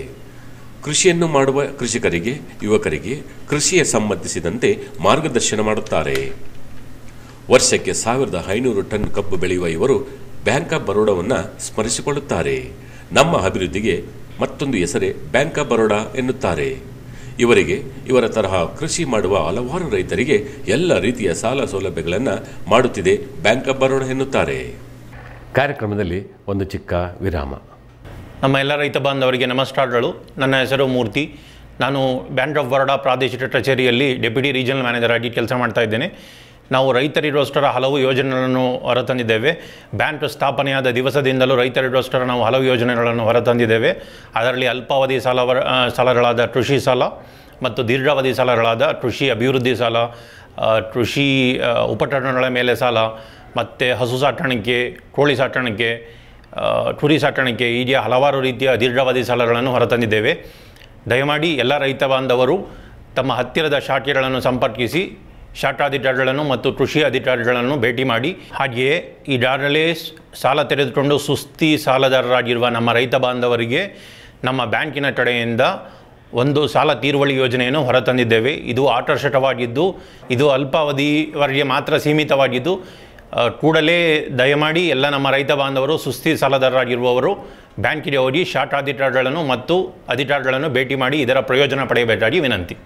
ಕೃಷಿಯನ್ನು ಮಾಡುವ ಕೃಷಿಕರಿಗೆ ಯುವಕರಿಗೆ ಕೃಷಿಗೆ ಸಂಬಂಧಿಸಿದಂತೆ ಮಾರ್ಗದರ್ಶನ ಮಾಡುತ್ತಾರೆ ವರ್ಷಕ್ಕೆ ಸಾವಿರದ ಐನೂರು ಟನ್ ಕಬ್ಬು ಬೆಳೆಯುವ ಇವರು ಬ್ಯಾಂಕ್ ಆಫ್ ಬರೋಡವನ್ನು ಸ್ಮರಿಸಿಕೊಳ್ಳುತ್ತಾರೆ ನಮ್ಮ ಅಭಿವೃದ್ಧಿಗೆ ಮತ್ತೊಂದು ಹೆಸರೇ ಬ್ಯಾಂಕ್ ಆಫ್ ಬರೋಡಾ ಎನ್ನುತ್ತಾರೆ ಇವರಿಗೆ ಇವರ ತರಹ ಕೃಷಿ ಮಾಡುವ ಹಲವಾರು ರೈತರಿಗೆ ಎಲ್ಲ ರೀತಿಯ ಸಾಲ ಸೌಲಭ್ಯಗಳನ್ನು ಮಾಡುತ್ತಿದೆ ಬ್ಯಾಂಕ್ ಆಫ್ ಬರೋಡ ಎನ್ನುತ್ತಾರೆ ಕಾರ್ಯಕ್ರಮದಲ್ಲಿ ಒಂದು ಚಿಕ್ಕ ವಿರಾಮ ನಮ್ಮ ಎಲ್ಲ ರೈತ ಬಾಂಧವರಿಗೆ ನಮಸ್ಕಾರಗಳು ನನ್ನ ಹೆಸರು ಮೂರ್ತಿ ನಾನು ಬ್ಯಾಂಕ್ ಆಫ್ ಬರೋಡಾ ಪ್ರಾದೇಶಿಕ ಕಚೇರಿಯಲ್ಲಿ ಡೆಪ್ಯೂಟಿ ರೀಜನಲ್ ಮ್ಯಾನೇಜರ್ ಆಗಿ ಕೆಲಸ ಮಾಡ್ತಾ ಇದ್ದೇನೆ ನಾವು ರೈತರಿರೋಷ್ಟರ ಹಲವು ಯೋಜನೆಗಳನ್ನು ಹೊರತಂದಿದ್ದೇವೆ ಬ್ಯಾಂಕ್ ಸ್ಥಾಪನೆಯಾದ ದಿವಸದಿಂದಲೂ ರೈತರಿಗೋಸ್ಕರ ನಾವು ಹಲವು ಯೋಜನೆಗಳನ್ನು ಹೊರತಂದಿದ್ದೇವೆ ಅದರಲ್ಲಿ ಅಲ್ಪಾವಧಿ ಸಾಲ ಸಾಲಗಳಾದ ಕೃಷಿ ಸಾಲ ಮತ್ತು ದೀರ್ಘಾವಧಿ ಸಾಲಗಳಾದ ಕೃಷಿ ಅಭಿವೃದ್ಧಿ ಸಾಲ ಕೃಷಿ ಉಪಕರಣಗಳ ಮೇಲೆ ಸಾಲ ಮತ್ತು ಹಸು ಸಾಕಾಣಿಕೆ ಕೋಳಿ ಸಾಕಾಣಿಕೆ ಕುರಿ ಸಾಕಾಣಿಕೆ ಹೀಗೆ ಹಲವಾರು ರೀತಿಯ ದೀರ್ಘಾವಧಿ ಸಾಲಗಳನ್ನು ಹೊರತಂದಿದ್ದೇವೆ ದಯಮಾಡಿ ಎಲ್ಲ ರೈತ ಬಾಂಧವರು ತಮ್ಮ ಹತ್ತಿರದ ಶಾಖೆಗಳನ್ನು ಸಂಪರ್ಕಿಸಿ ಶಾಖಾಧಿಕಾರಿಗಳನ್ನು ಮತ್ತು ಕೃಷಿ ಅಧಿಕಾರಿಗಳನ್ನು ಭೇಟಿ ಮಾಡಿ ಹಾಗೆಯೇ ಈಗಾಗಲೇ ಸಾಲ ತೆರೆದುಕೊಂಡು ಸುಸ್ತಿ ಸಾಲದಾರರಾಗಿರುವ ನಮ್ಮ ರೈತ ಬಾಂಧವರಿಗೆ ನಮ್ಮ ಬ್ಯಾಂಕಿನ ಕಡೆಯಿಂದ ಒಂದು ಸಾಲ ತೀರುವಳಿ ಯೋಜನೆಯನ್ನು ಹೊರತಂದಿದ್ದೇವೆ ಇದು ಆಕರ್ಷಕವಾಗಿದ್ದು ಇದು ಅಲ್ಪಾವಧಿವರೆಗೆ ಮಾತ್ರ ಸೀಮಿತವಾಗಿದ್ದು ಕೂಡಲೇ ದಯಮಾಡಿ ಎಲ್ಲ ನಮ್ಮ ರೈತ ಬಾಂಧವರು ಸುಸ್ತಿ ಸಾಲದಾರರಾಗಿರುವವರು ಬ್ಯಾಂಕಿಗೆ ಹೋಗಿ ಶಾಖಾಧಿಕಾರಿಗಳನ್ನು ಮತ್ತು ಅಧಿಕಾರಿಗಳನ್ನು ಭೇಟಿ ಮಾಡಿ ಇದರ ಪ್ರಯೋಜನ ಪಡೆಯಬೇಕಾಗಿ ವಿನಂತಿ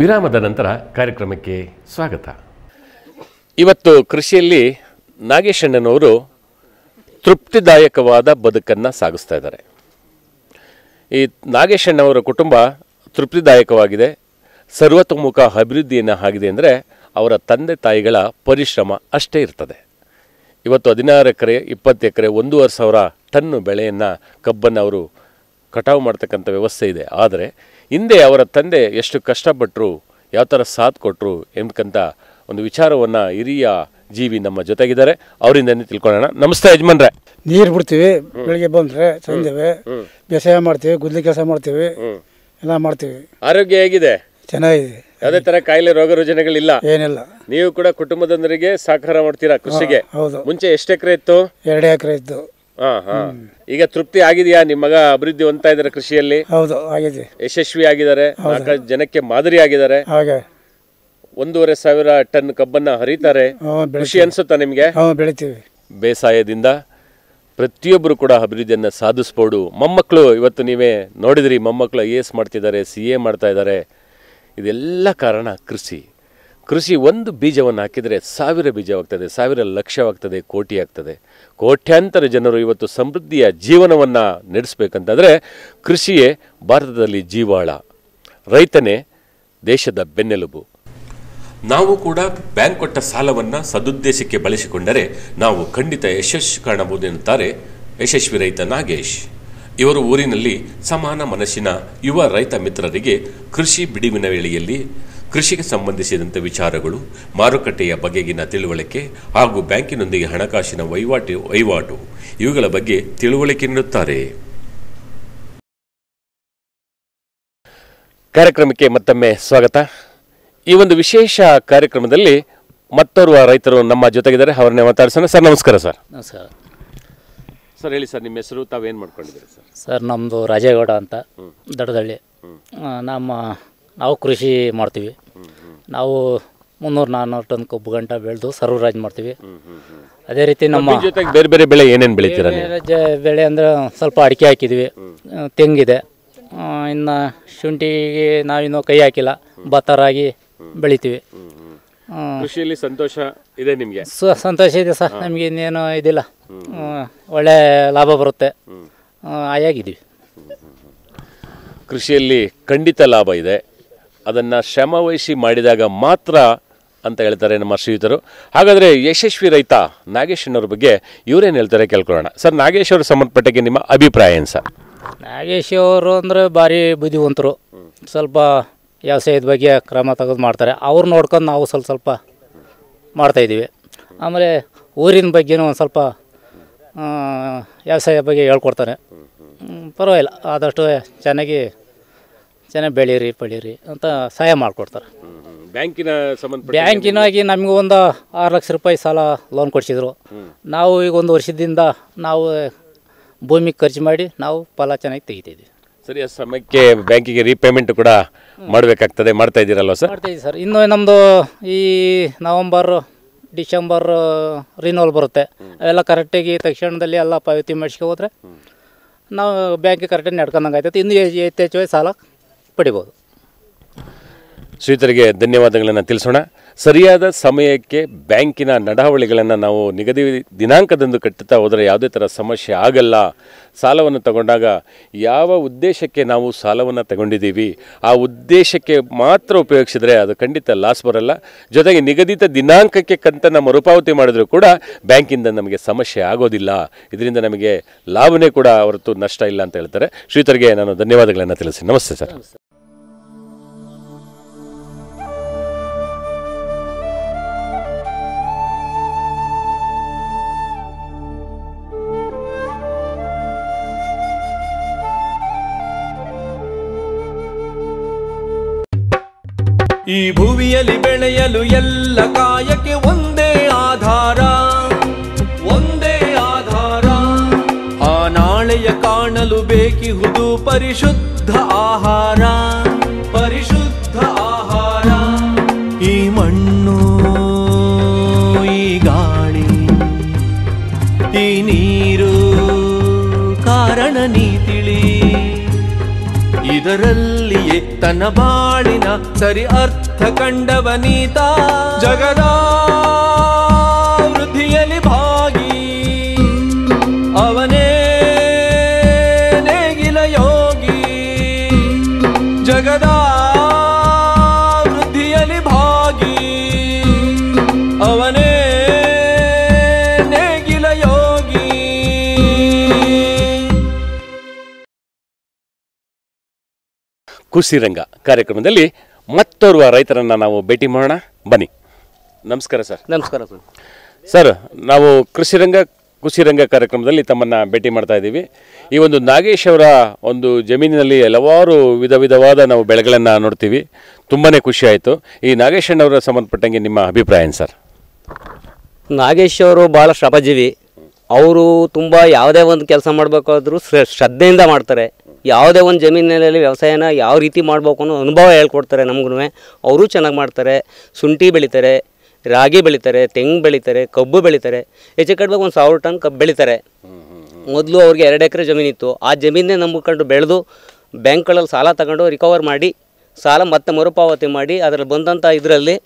ವಿರಾಮದ ನಂತರ ಕಾರ್ಯಕ್ರಮಕ್ಕೆ ಸ್ವಾಗತ ಇವತ್ತು ಕೃಷಿಯಲ್ಲಿ ನಾಗೇಶಣ್ಣನವರು ತೃಪ್ತಿದಾಯಕವಾದ ಬದುಕನ್ನು ಸಾಗಿಸ್ತಾ ಇದ್ದಾರೆ ಈ ನಾಗೇಶಣ್ಣವರ ಕುಟುಂಬ ತೃಪ್ತಿದಾಯಕವಾಗಿದೆ ಸರ್ವತೋಮುಖ ಅಭಿವೃದ್ಧಿಯನ್ನು ಆಗಿದೆ ಅಂದರೆ ಅವರ ತಂದೆ ತಾಯಿಗಳ ಪರಿಶ್ರಮ ಅಷ್ಟೇ ಇರ್ತದೆ ಇವತ್ತು ಹದಿನಾರು ಎಕರೆ ಇಪ್ಪತ್ತು ಎಕರೆ ಒಂದೂವರೆ ಸಾವಿರ ಟನ್ನು ಬೆಳೆಯನ್ನು ಕಬ್ಬನ್ನು ಅವರು ಕಟಾವು ಮಾಡ್ತಕ್ಕಂಥ ವ್ಯವಸ್ಥೆ ಇದೆ ಆದರೆ ಹಿಂದೆ ಅವರ ತಂದೆ ಎಷ್ಟು ಕಷ್ಟಪಟ್ಟರು ಯಾವ ಥರ ಸಾಥ್ ಕೊಟ್ಟರು ಎಂಬಕಂತ ಒಂದು ವಿಚಾರವನ್ನು ಹಿರಿಯ ಜೀವಿ ನಮ್ಮ ಜೊತೆಗಿದ್ದಾರೆ ಅವರಿಂದ ತಿಳ್ಕೊಳ್ಳೋಣ ನಮಸ್ತೆ ಯಜಮಾನ್ರೆ ನೀರು ಬಿಡ್ತೀವಿ ಬೆಳಿಗ್ಗೆ ಬಂದರೆ ಬೇಸಾಯ ಮಾಡ್ತೀವಿ ಗುದ್ಲಿ ಕೆಲಸ ಮಾಡ್ತೀವಿ ಎಲ್ಲ ಮಾಡ್ತೀವಿ ಆರೋಗ್ಯ ಹೇಗಿದೆ ಚೆನ್ನಾಗಿದೆ ಯಾವುದೇ ತರ ಕಾಯಿಲೆ ರೋಗ ರುಜಿನಗಳಿಲ್ಲ ಏನಿಲ್ಲ ನೀವು ಕೂಡ ಕುಟುಂಬದೊಂದರಿಗೆ ಸಹಕಾರ ಮಾಡ್ತೀರಾ ಕೃಷಿಗೆ ಹೌದು ಮುಂಚೆ ಎಷ್ಟು ಎಕರೆ ಇತ್ತು ಎರಡು ಎಕರೆ ಇತ್ತು ಈಗ ತೃಪ್ತಿ ಆಗಿದೆಯಾ ನಿಮ್ಮ ಮಗ ಅಭಿವೃದ್ಧಿ ಹೊಂತ ಇದಾರೆ ಕೃಷಿಯಲ್ಲಿ ಹೌದು ಆಗಿದೆ ಯಶಸ್ವಿ ಆಗಿದ್ದಾರೆ ಜನಕ್ಕೆ ಮಾದರಿ ಆಗಿದ್ದಾರೆ ಒಂದೂವರೆ ಸಾವಿರ ಟನ್ ಕಬ್ಬನ್ನ ಹರಿತಾರೆ ಕೃಷಿ ಖುಷಿ ಅನ್ಸುತ್ತಾ ನಿಮ್ಗೆ ಬೆಳಿತೀವಿ ಬೇಸಾಯದಿಂದ ಪ್ರತಿಯೊಬ್ಬರು ಕೂಡ ಅಭಿವೃದ್ಧಿಯನ್ನ ಸಾಧಿಸ್ಬೋದು ಮೊಮ್ಮಕ್ಕಳು ಇವತ್ತು ನೀವೇ ನೋಡಿದ್ರಿ ಮೊಮ್ಮಕ್ಕಳು ಐ ಎ ಎಸ್ ಮಾಡ್ತಿದ್ದಾರೆ ಸಿ ಎ ಮಾಡ್ತಾ ಇದ್ದಾರೆ ಇದೆಲ್ಲ ಕಾರಣ ಕೃಷಿ ಕೃಷಿ ಒಂದು ಬೀಜವನ್ನು ಹಾಕಿದರೆ ಸಾವಿರ ಬೀಜವಾಗ್ತದೆ ಸಾವಿರ ಲಕ್ಷವಾಗ್ತದೆ ಕೋಟಿ ಆಗ್ತದೆ ಕೋಟ್ಯಾಂತರ ಜನರು ಇವತ್ತು ಸಮೃದ್ಧಿಯ ಜೀವನವನ್ನು ನಡೆಸಬೇಕಂತಂದರೆ ಕೃಷಿಯೇ ಭಾರತದಲ್ಲಿ ಜೀವಾಳ ರೈತನೇ ದೇಶದ ಬೆನ್ನೆಲುಬು ನಾವು ಕೂಡ ಬ್ಯಾಂಕ್ ಕೊಟ್ಟ ಸಾಲವನ್ನು ಸದುದ್ದೇಶಕ್ಕೆ ಬಳಸಿಕೊಂಡರೆ ನಾವು ಖಂಡಿತ ಯಶಸ್ಸು ಕಾಣಬಹುದು ಎನ್ನುತ್ತಾರೆ ಯಶಸ್ವಿ ರೈತ ನಾಗೇಶ್ ಇವರು ಊರಿನಲ್ಲಿ ಸಮಾನ ಮನಸ್ಸಿನ ಯುವ ರೈತ ಮಿತ್ರರಿಗೆ ಕೃಷಿ ಬಿಡುವಿನ ವೇಳೆಯಲ್ಲಿ ಕೃಷಿಗೆ ಸಂಬಂಧಿಸಿದಂಥ ವಿಚಾರಗಳು ಮಾರುಕಟ್ಟೆಯ ಬಗೆಗಿನ ತಿಳುವಳಿಕೆ ಹಾಗೂ ಬ್ಯಾಂಕಿನೊಂದಿಗೆ ಹಣಕಾಸಿನ ವಹಿವಾಟು ವಹಿವಾಟು ಇವುಗಳ ಬಗ್ಗೆ ತಿಳುವಳಿಕೆ ನೀಡುತ್ತಾರೆ ಕಾರ್ಯಕ್ರಮಕ್ಕೆ ಮತ್ತೊಮ್ಮೆ ಸ್ವಾಗತ ಈ ಒಂದು ವಿಶೇಷ ಕಾರ್ಯಕ್ರಮದಲ್ಲಿ ಮತ್ತೋರ್ವ ರೈತರು ನಮ್ಮ ಜೊತೆಗಿದ್ದಾರೆ ಅವರನ್ನೇ ಮಾತಾಡಿಸೋಣ ಸರ್ ನಮಸ್ಕಾರ ಸರ್ ನಮಸ್ಕಾರ ಸರ್ ಹೇಳಿ ಸರ್ ನಿಮ್ಮ ಹೆಸರು ತಾವೇನು ಮಾಡ್ಕೊಂಡಿದ್ದೀರಿ ಸರ್ ಸರ್ ನಮ್ಮದು ರಾಜೇಗೌಡ ಅಂತ ದಡದಳ್ಳಿ ನಮ್ಮ ನಾವು ಕೃಷಿ ಮಾಡ್ತೀವಿ ನಾವು ಮುನ್ನೂರು ನಾನ್ನೂರು ಟನ್ ಕಬ್ಬು ಗಂಟ ಬೆಳೆದು ಸರ್ವರಾಜ್ ಮಾಡ್ತೀವಿ ಅದೇ ರೀತಿ ನಮ್ಮ ಜೊತೆಗೆ ಬೇರೆ ಬೇರೆ ಬೆಳೆ ಏನೇನು ಬೆಳಿತೀರ ಬೆಳೆ ಅಂದರೆ ಸ್ವಲ್ಪ ಅಡಿಕೆ ಹಾಕಿದ್ವಿ ತೆಂಗಿದೆ ಇನ್ನು ಶುಂಠಿಗೆ ನಾವಿನ್ನೂ ಕೈ ಹಾಕಿಲ್ಲ ಭತ್ತ ರಾಗಿ ಬೆಳಿತೀವಿ ಕೃಷಿಯಲ್ಲಿ ಸಂತೋಷ ಇದೆ ನಿಮಗೆ ಸಂತೋಷ ಇದೆ ಸರ್ ನಮಗೆ ಇನ್ನೇನು ಇದಿಲ್ಲ ಒಳ್ಳೆ ಲಾಭ ಬರುತ್ತೆ ಆಯಾಗಿದ್ದೀವಿ ಕೃಷಿಯಲ್ಲಿ ಖಂಡಿತ ಲಾಭ ಇದೆ ಅದನ್ನು ಶ್ರಮವಹಿಸಿ ಮಾಡಿದಾಗ ಮಾತ್ರ ಅಂತ ಹೇಳ್ತಾರೆ ನಮ್ಮ ಶ್ರೀಯುತರು ಹಾಗಾದರೆ ಯಶಸ್ವಿ ರೈತ ನಾಗೇಶ್ವನವ್ರ ಬಗ್ಗೆ ಇವರೇನು ಹೇಳ್ತಾರೆ ಕೇಳ್ಕೊಳ್ಳೋಣ ಸರ್ ನಾಗೇಶ್ ಅವ್ರ ಸಂಬಂಧಪಟ್ಟಕ್ಕೆ ನಿಮ್ಮ ಅಭಿಪ್ರಾಯ ಏನು ಸರ್ ನಾಗೇಶ್ ಅವರು ಅಂದರೆ ಭಾರಿ ಬುದ್ಧಿವಂತರು ಸ್ವಲ್ಪ ವ್ಯವಸಾಯದ ಬಗ್ಗೆ ಕ್ರಮ ತೆಗೆದು ಮಾಡ್ತಾರೆ ಅವ್ರು ನೋಡ್ಕೊಂಡು ನಾವು ಸ್ವಲ್ಪ ಸ್ವಲ್ಪ ಮಾಡ್ತಾಯಿದ್ದೀವಿ ಆಮೇಲೆ ಊರಿನ ಬಗ್ಗೆನೂ ಒಂದು ಸ್ವಲ್ಪ ವ್ಯವಸಾಯದ ಬಗ್ಗೆ ಹೇಳ್ಕೊಡ್ತಾರೆ ಪರವಾಗಿಲ್ಲ ಆದಷ್ಟು ಚೆನ್ನಾಗಿ ಚೆನ್ನಾಗಿ ಬೆಳೀರಿ ಪಳೀರಿ ಅಂತ ಸಹಾಯ ಮಾಡಿಕೊಡ್ತಾರೆ ಬ್ಯಾಂಕಿನ ಸಂಬಂಧ ಬ್ಯಾಂಕಿನಾಗಿ ನಮಗೆ ಒಂದು ಆರು ಲಕ್ಷ ರೂಪಾಯಿ ಸಾಲ ಲೋನ್ ಕೊಡಿಸಿದ್ರು ನಾವು ಈಗ ಒಂದು ವರ್ಷದಿಂದ ನಾವು ಭೂಮಿ ಖರ್ಚು ಮಾಡಿ ನಾವು ಫಲ ಚೆನ್ನಾಗಿ ತೆಗಿತಿದ್ವಿ ಸರಿ ಸಮಯಕ್ಕೆ ಬ್ಯಾಂಕಿಗೆ ರೀಪೇಮೆಂಟ್ ಕೂಡ ಮಾಡಬೇಕಾಗ್ತದೆ ಮಾಡ್ತಾ ಇದ್ದೀರಲ್ವ ಸರ್ ಮಾಡ್ತಾ ಸರ್ ಇನ್ನು ನಮ್ಮದು ಈ ನವಂಬರ್ ಡಿಸೆಂಬರ್ ರಿನೋಲ್ ಬರುತ್ತೆ ಅವೆಲ್ಲ ಕರೆಕ್ಟಾಗಿ ತಕ್ಷಣದಲ್ಲಿ ಎಲ್ಲ ಪಾವತಿ ಮಾಡಿಸ್ಕೊ ನಾವು ಬ್ಯಾಂಕಿಗೆ ಕರೆಕ್ಟಾಗಿ ನಡ್ಕೊಂಡಂಗೆ ಆಯ್ತದೆ ಇನ್ನು ಯಥೇಚ್ಛವಾಗಿ ಸಾಲ ಪಡಿಬೋದು ಶ್ರೀತರಿಗೆ ಧನ್ಯವಾದಗಳನ್ನು ತಿಳಿಸೋಣ ಸರಿಯಾದ ಸಮಯಕ್ಕೆ ಬ್ಯಾಂಕಿನ ನಡಾವಳಿಗಳನ್ನು ನಾವು ನಿಗದಿ ದಿನಾಂಕದಂದು ಕಟ್ಟುತ್ತಾ ಹೋದರೆ ಯಾವುದೇ ಥರ ಸಮಸ್ಯೆ ಆಗಲ್ಲ ಸಾಲವನ್ನು ತಗೊಂಡಾಗ ಯಾವ ಉದ್ದೇಶಕ್ಕೆ ನಾವು ಸಾಲವನ್ನು ತಗೊಂಡಿದ್ದೀವಿ ಆ ಉದ್ದೇಶಕ್ಕೆ ಮಾತ್ರ ಉಪಯೋಗಿಸಿದರೆ ಅದು ಖಂಡಿತ ಲಾಸ್ ಬರಲ್ಲ ಜೊತೆಗೆ ನಿಗದಿತ ದಿನಾಂಕಕ್ಕೆ ಕಂತನ್ನು ಮರುಪಾವತಿ ಮಾಡಿದರೂ ಕೂಡ ಬ್ಯಾಂಕಿಂದ ನಮಗೆ ಸಮಸ್ಯೆ ಆಗೋದಿಲ್ಲ ಇದರಿಂದ ನಮಗೆ ಲಾಭನೇ ಕೂಡ ಹೊರತು ನಷ್ಟ ಇಲ್ಲ ಅಂತ ಹೇಳ್ತಾರೆ ಶ್ರೀತರಿಗೆ ನಾನು ಧನ್ಯವಾದಗಳನ್ನು ತಿಳಿಸಿ ನಮಸ್ತೆ ಸರ್ ಈ ಭುವಿಯಲ್ಲಿ ಬೆಳೆಯಲು ಎಲ್ಲ ಕಾಯಕ್ಕೆ ಒಂದೇ ಆಧಾರ ಒಂದೇ ಆಧಾರ ಆ ನಾಳೆಯ ಕಾಣಲು ಬೇಕಿಹುದು ಪರಿಶುದ್ಧ ಆಹಾರ ಪರಿಶುದ್ಧ ಆಹಾರ ಈ ಮಣ್ಣು ಈ ಗಾಳಿ ಈ ನೀರು ಕಾರಣ ನೀ ತಿಳಿ ಇದರಲ್ಲಿ ತನ್ನ ಬಾಳಿನ ಸರಿ ಅರ್ಥ ಕಂಡವನೀತ ಜಗದಾ ಕುಸಿರಂಗ ಕಾರ್ಯಕ್ರಮದಲ್ಲಿ ಮತ್ತೋರ್ವ ರೈತರನ್ನು ನಾವು ಭೇಟಿ ಮಾಡೋಣ ಬನ್ನಿ ನಮಸ್ಕಾರ ಸರ್ ನಮಸ್ಕಾರ ಸರ್ ಸರ್ ನಾವು ಕೃಷಿರಂಗ ಕೃಷಿರಂಗ ಕಾರ್ಯಕ್ರಮದಲ್ಲಿ ತಮ್ಮನ್ನು ಭೇಟಿ ಮಾಡ್ತಾ ಇದ್ದೀವಿ ಈ ಒಂದು ನಾಗೇಶ್ ಅವರ ಒಂದು ಜಮೀನಿನಲ್ಲಿ ಹಲವಾರು ವಿಧ ವಿಧವಾದ ನಾವು ಬೆಳೆಗಳನ್ನು ನೋಡ್ತೀವಿ ತುಂಬಾ ಖುಷಿ ಆಯಿತು ಈ ಅಣ್ಣವರ ಸಂಬಂಧಪಟ್ಟಂಗೆ ನಿಮ್ಮ ಅಭಿಪ್ರಾಯ ಸರ್ ನಾಗೇಶ್ ಅವರು ಭಾಳ ಶ್ರಮಜೀವಿ ಅವರು ತುಂಬ ಯಾವುದೇ ಒಂದು ಕೆಲಸ ಮಾಡಬೇಕಾದ್ರೂ ಶ್ರದ್ಧೆಯಿಂದ ಮಾಡ್ತಾರೆ ಯಾವುದೇ ಒಂದು ಜಮೀನಿನಲ್ಲಿ ವ್ಯವಸಾಯನ ಯಾವ ರೀತಿ ಮಾಡಬೇಕು ಅನ್ನೋ ಅನುಭವ ಹೇಳ್ಕೊಡ್ತಾರೆ ನಮಗೂ ಅವರು ಚೆನ್ನಾಗಿ ಮಾಡ್ತಾರೆ ಶುಂಠಿ ಬೆಳಿತಾರೆ ರಾಗಿ ಬೆಳಿತಾರೆ ತೆಂಗು ಬೆಳಿತಾರೆ ಕಬ್ಬು ಬೆಳಿತಾರೆ ಹೆಚ್ಚು ಕಟ್ಬೇಕು ಒಂದು ಸಾವಿರ ಟನ್ ಕಬ್ಬು ಬೆಳಿತಾರೆ ಮೊದಲು ಅವ್ರಿಗೆ ಎರಡು ಎಕರೆ ಜಮೀನಿತ್ತು ಆ ಜಮೀನೇ ನಂಬಿಕೊಂಡು ಬೆಳೆದು ಬ್ಯಾಂಕ್ಗಳಲ್ಲಿ ಸಾಲ ತಗೊಂಡು ರಿಕವರ್ ಮಾಡಿ ಸಾಲ ಮತ್ತೆ ಮರುಪಾವತಿ ಮಾಡಿ ಅದರಲ್ಲಿ ಬಂದಂಥ ಇದರಲ್ಲಿ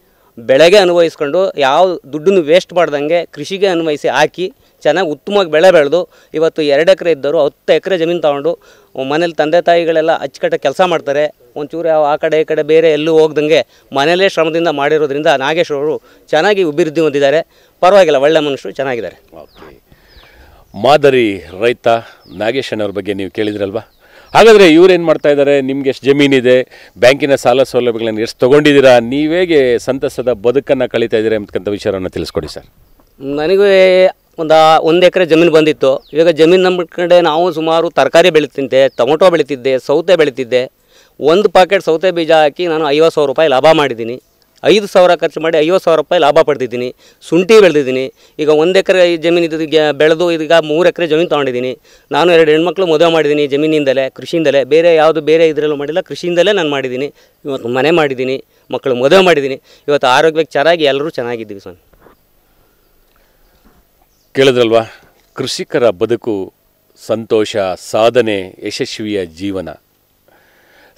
ಬೆಳೆಗೆ ಅನ್ವಯಿಸ್ಕೊಂಡು ಯಾವ ದುಡ್ಡನ್ನು ವೇಸ್ಟ್ ಮಾಡ್ದಂಗೆ ಕೃಷಿಗೆ ಅನ್ವಯಿಸಿ ಹಾಕಿ ಚೆನ್ನಾಗಿ ಉತ್ತಮವಾಗಿ ಬೆಳೆ ಬೆಳೆದು ಇವತ್ತು ಎರಡು ಎಕರೆ ಇದ್ದರು ಹತ್ತು ಎಕರೆ ಜಮೀನು ತೊಗೊಂಡು ಮನೇಲಿ ತಂದೆ ತಾಯಿಗಳೆಲ್ಲ ಅಚ್ಚುಕಟ್ಟೆ ಕೆಲಸ ಮಾಡ್ತಾರೆ ಒಂಚೂರು ಆ ಕಡೆ ಈ ಕಡೆ ಬೇರೆ ಎಲ್ಲೂ ಹೋಗ್ದಂಗೆ ಮನೇಲೇ ಶ್ರಮದಿಂದ ಮಾಡಿರೋದ್ರಿಂದ ನಾಗೇಶ್ ಅವರು ಚೆನ್ನಾಗಿ ಅಭಿವೃದ್ಧಿ ಹೊಂದಿದ್ದಾರೆ ಪರವಾಗಿಲ್ಲ ಒಳ್ಳೆ ಮನುಷ್ಯರು ಚೆನ್ನಾಗಿದ್ದಾರೆ ಓಕೆ ಮಾದರಿ ರೈತ ನಾಗೇಶಣ್ಣವ್ರ ಬಗ್ಗೆ ನೀವು ಕೇಳಿದ್ರಲ್ವಾ ಹಾಗಾದರೆ ಇವರೇನು ಮಾಡ್ತಾ ಇದ್ದಾರೆ ನಿಮ್ಗೆ ಎಷ್ಟು ಜಮೀನಿದೆ ಬ್ಯಾಂಕಿನ ಸಾಲ ಸೌಲಭ್ಯಗಳನ್ನು ಎಷ್ಟು ತೊಗೊಂಡಿದ್ದೀರಾ ನೀವೇಗೆ ಸಂತಸದ ಬದುಕನ್ನು ಕಳೀತಾ ಇದ್ದೀರಾ ಅಂತಕ್ಕಂಥ ವಿಚಾರವನ್ನು ತಿಳಿಸ್ಕೊಡಿ ಸರ್ ನನಗೆ ಒಂದು ಒಂದು ಎಕರೆ ಜಮೀನು ಬಂದಿತ್ತು ಇವಾಗ ಜಮೀನು ನಮ್ಮ ಕಡೆ ನಾವು ಸುಮಾರು ತರಕಾರಿ ಬೆಳೀತಿದ್ದೆ ಟೊಮೊಟೊ ಬೆಳೀತಿದ್ದೆ ಸೌತೆ ಬೆಳೀತಿದ್ದೆ ಒಂದು ಪಾಕೆಟ್ ಸೌತೆ ಬೀಜ ಹಾಕಿ ನಾನು ಐವತ್ತು ಸಾವಿರ ರೂಪಾಯಿ ಲಾಭ ಮಾಡಿದ್ದೀನಿ ಐದು ಸಾವಿರ ಖರ್ಚು ಮಾಡಿ ಐವತ್ತು ಸಾವಿರ ರೂಪಾಯಿ ಲಾಭ ಪಡೆದಿದ್ದೀನಿ ಶುಂಠಿ ಬೆಳೆದಿದ್ದೀನಿ ಈಗ ಒಂದು ಎಕರೆ ಜಮೀನು ಬೆಳೆದು ಇದೀಗ ಮೂರು ಎಕರೆ ಜಮೀನು ತೊಗೊಂಡಿದ್ದೀನಿ ನಾನು ಎರಡು ಹೆಣ್ಮಕ್ಳು ಮದುವೆ ಮಾಡಿದ್ದೀನಿ ಜಮೀನಿಂದಲೇ ಕೃಷಿಯಿಂದಲೇ ಬೇರೆ ಯಾವುದು ಬೇರೆ ಇದರಲ್ಲೂ ಮಾಡಿಲ್ಲ ಕೃಷಿಯಿಂದಲೇ ನಾನು ಮಾಡಿದ್ದೀನಿ ಇವತ್ತು ಮನೆ ಮಾಡಿದ್ದೀನಿ ಮಕ್ಕಳು ಮದುವೆ ಮಾಡಿದ್ದೀನಿ ಇವತ್ತು ಆರೋಗ್ಯಕ್ಕೆ ಚೆನ್ನಾಗಿ ಎಲ್ಲರೂ ಚೆನ್ನಾಗಿದ್ದೀವಿ ಸ್ವಾಮಿ ಕೇಳಿದ್ರಲ್ವಾ ಕೃಷಿಕರ ಬದುಕು ಸಂತೋಷ ಸಾಧನೆ ಯಶಸ್ವಿಯ ಜೀವನ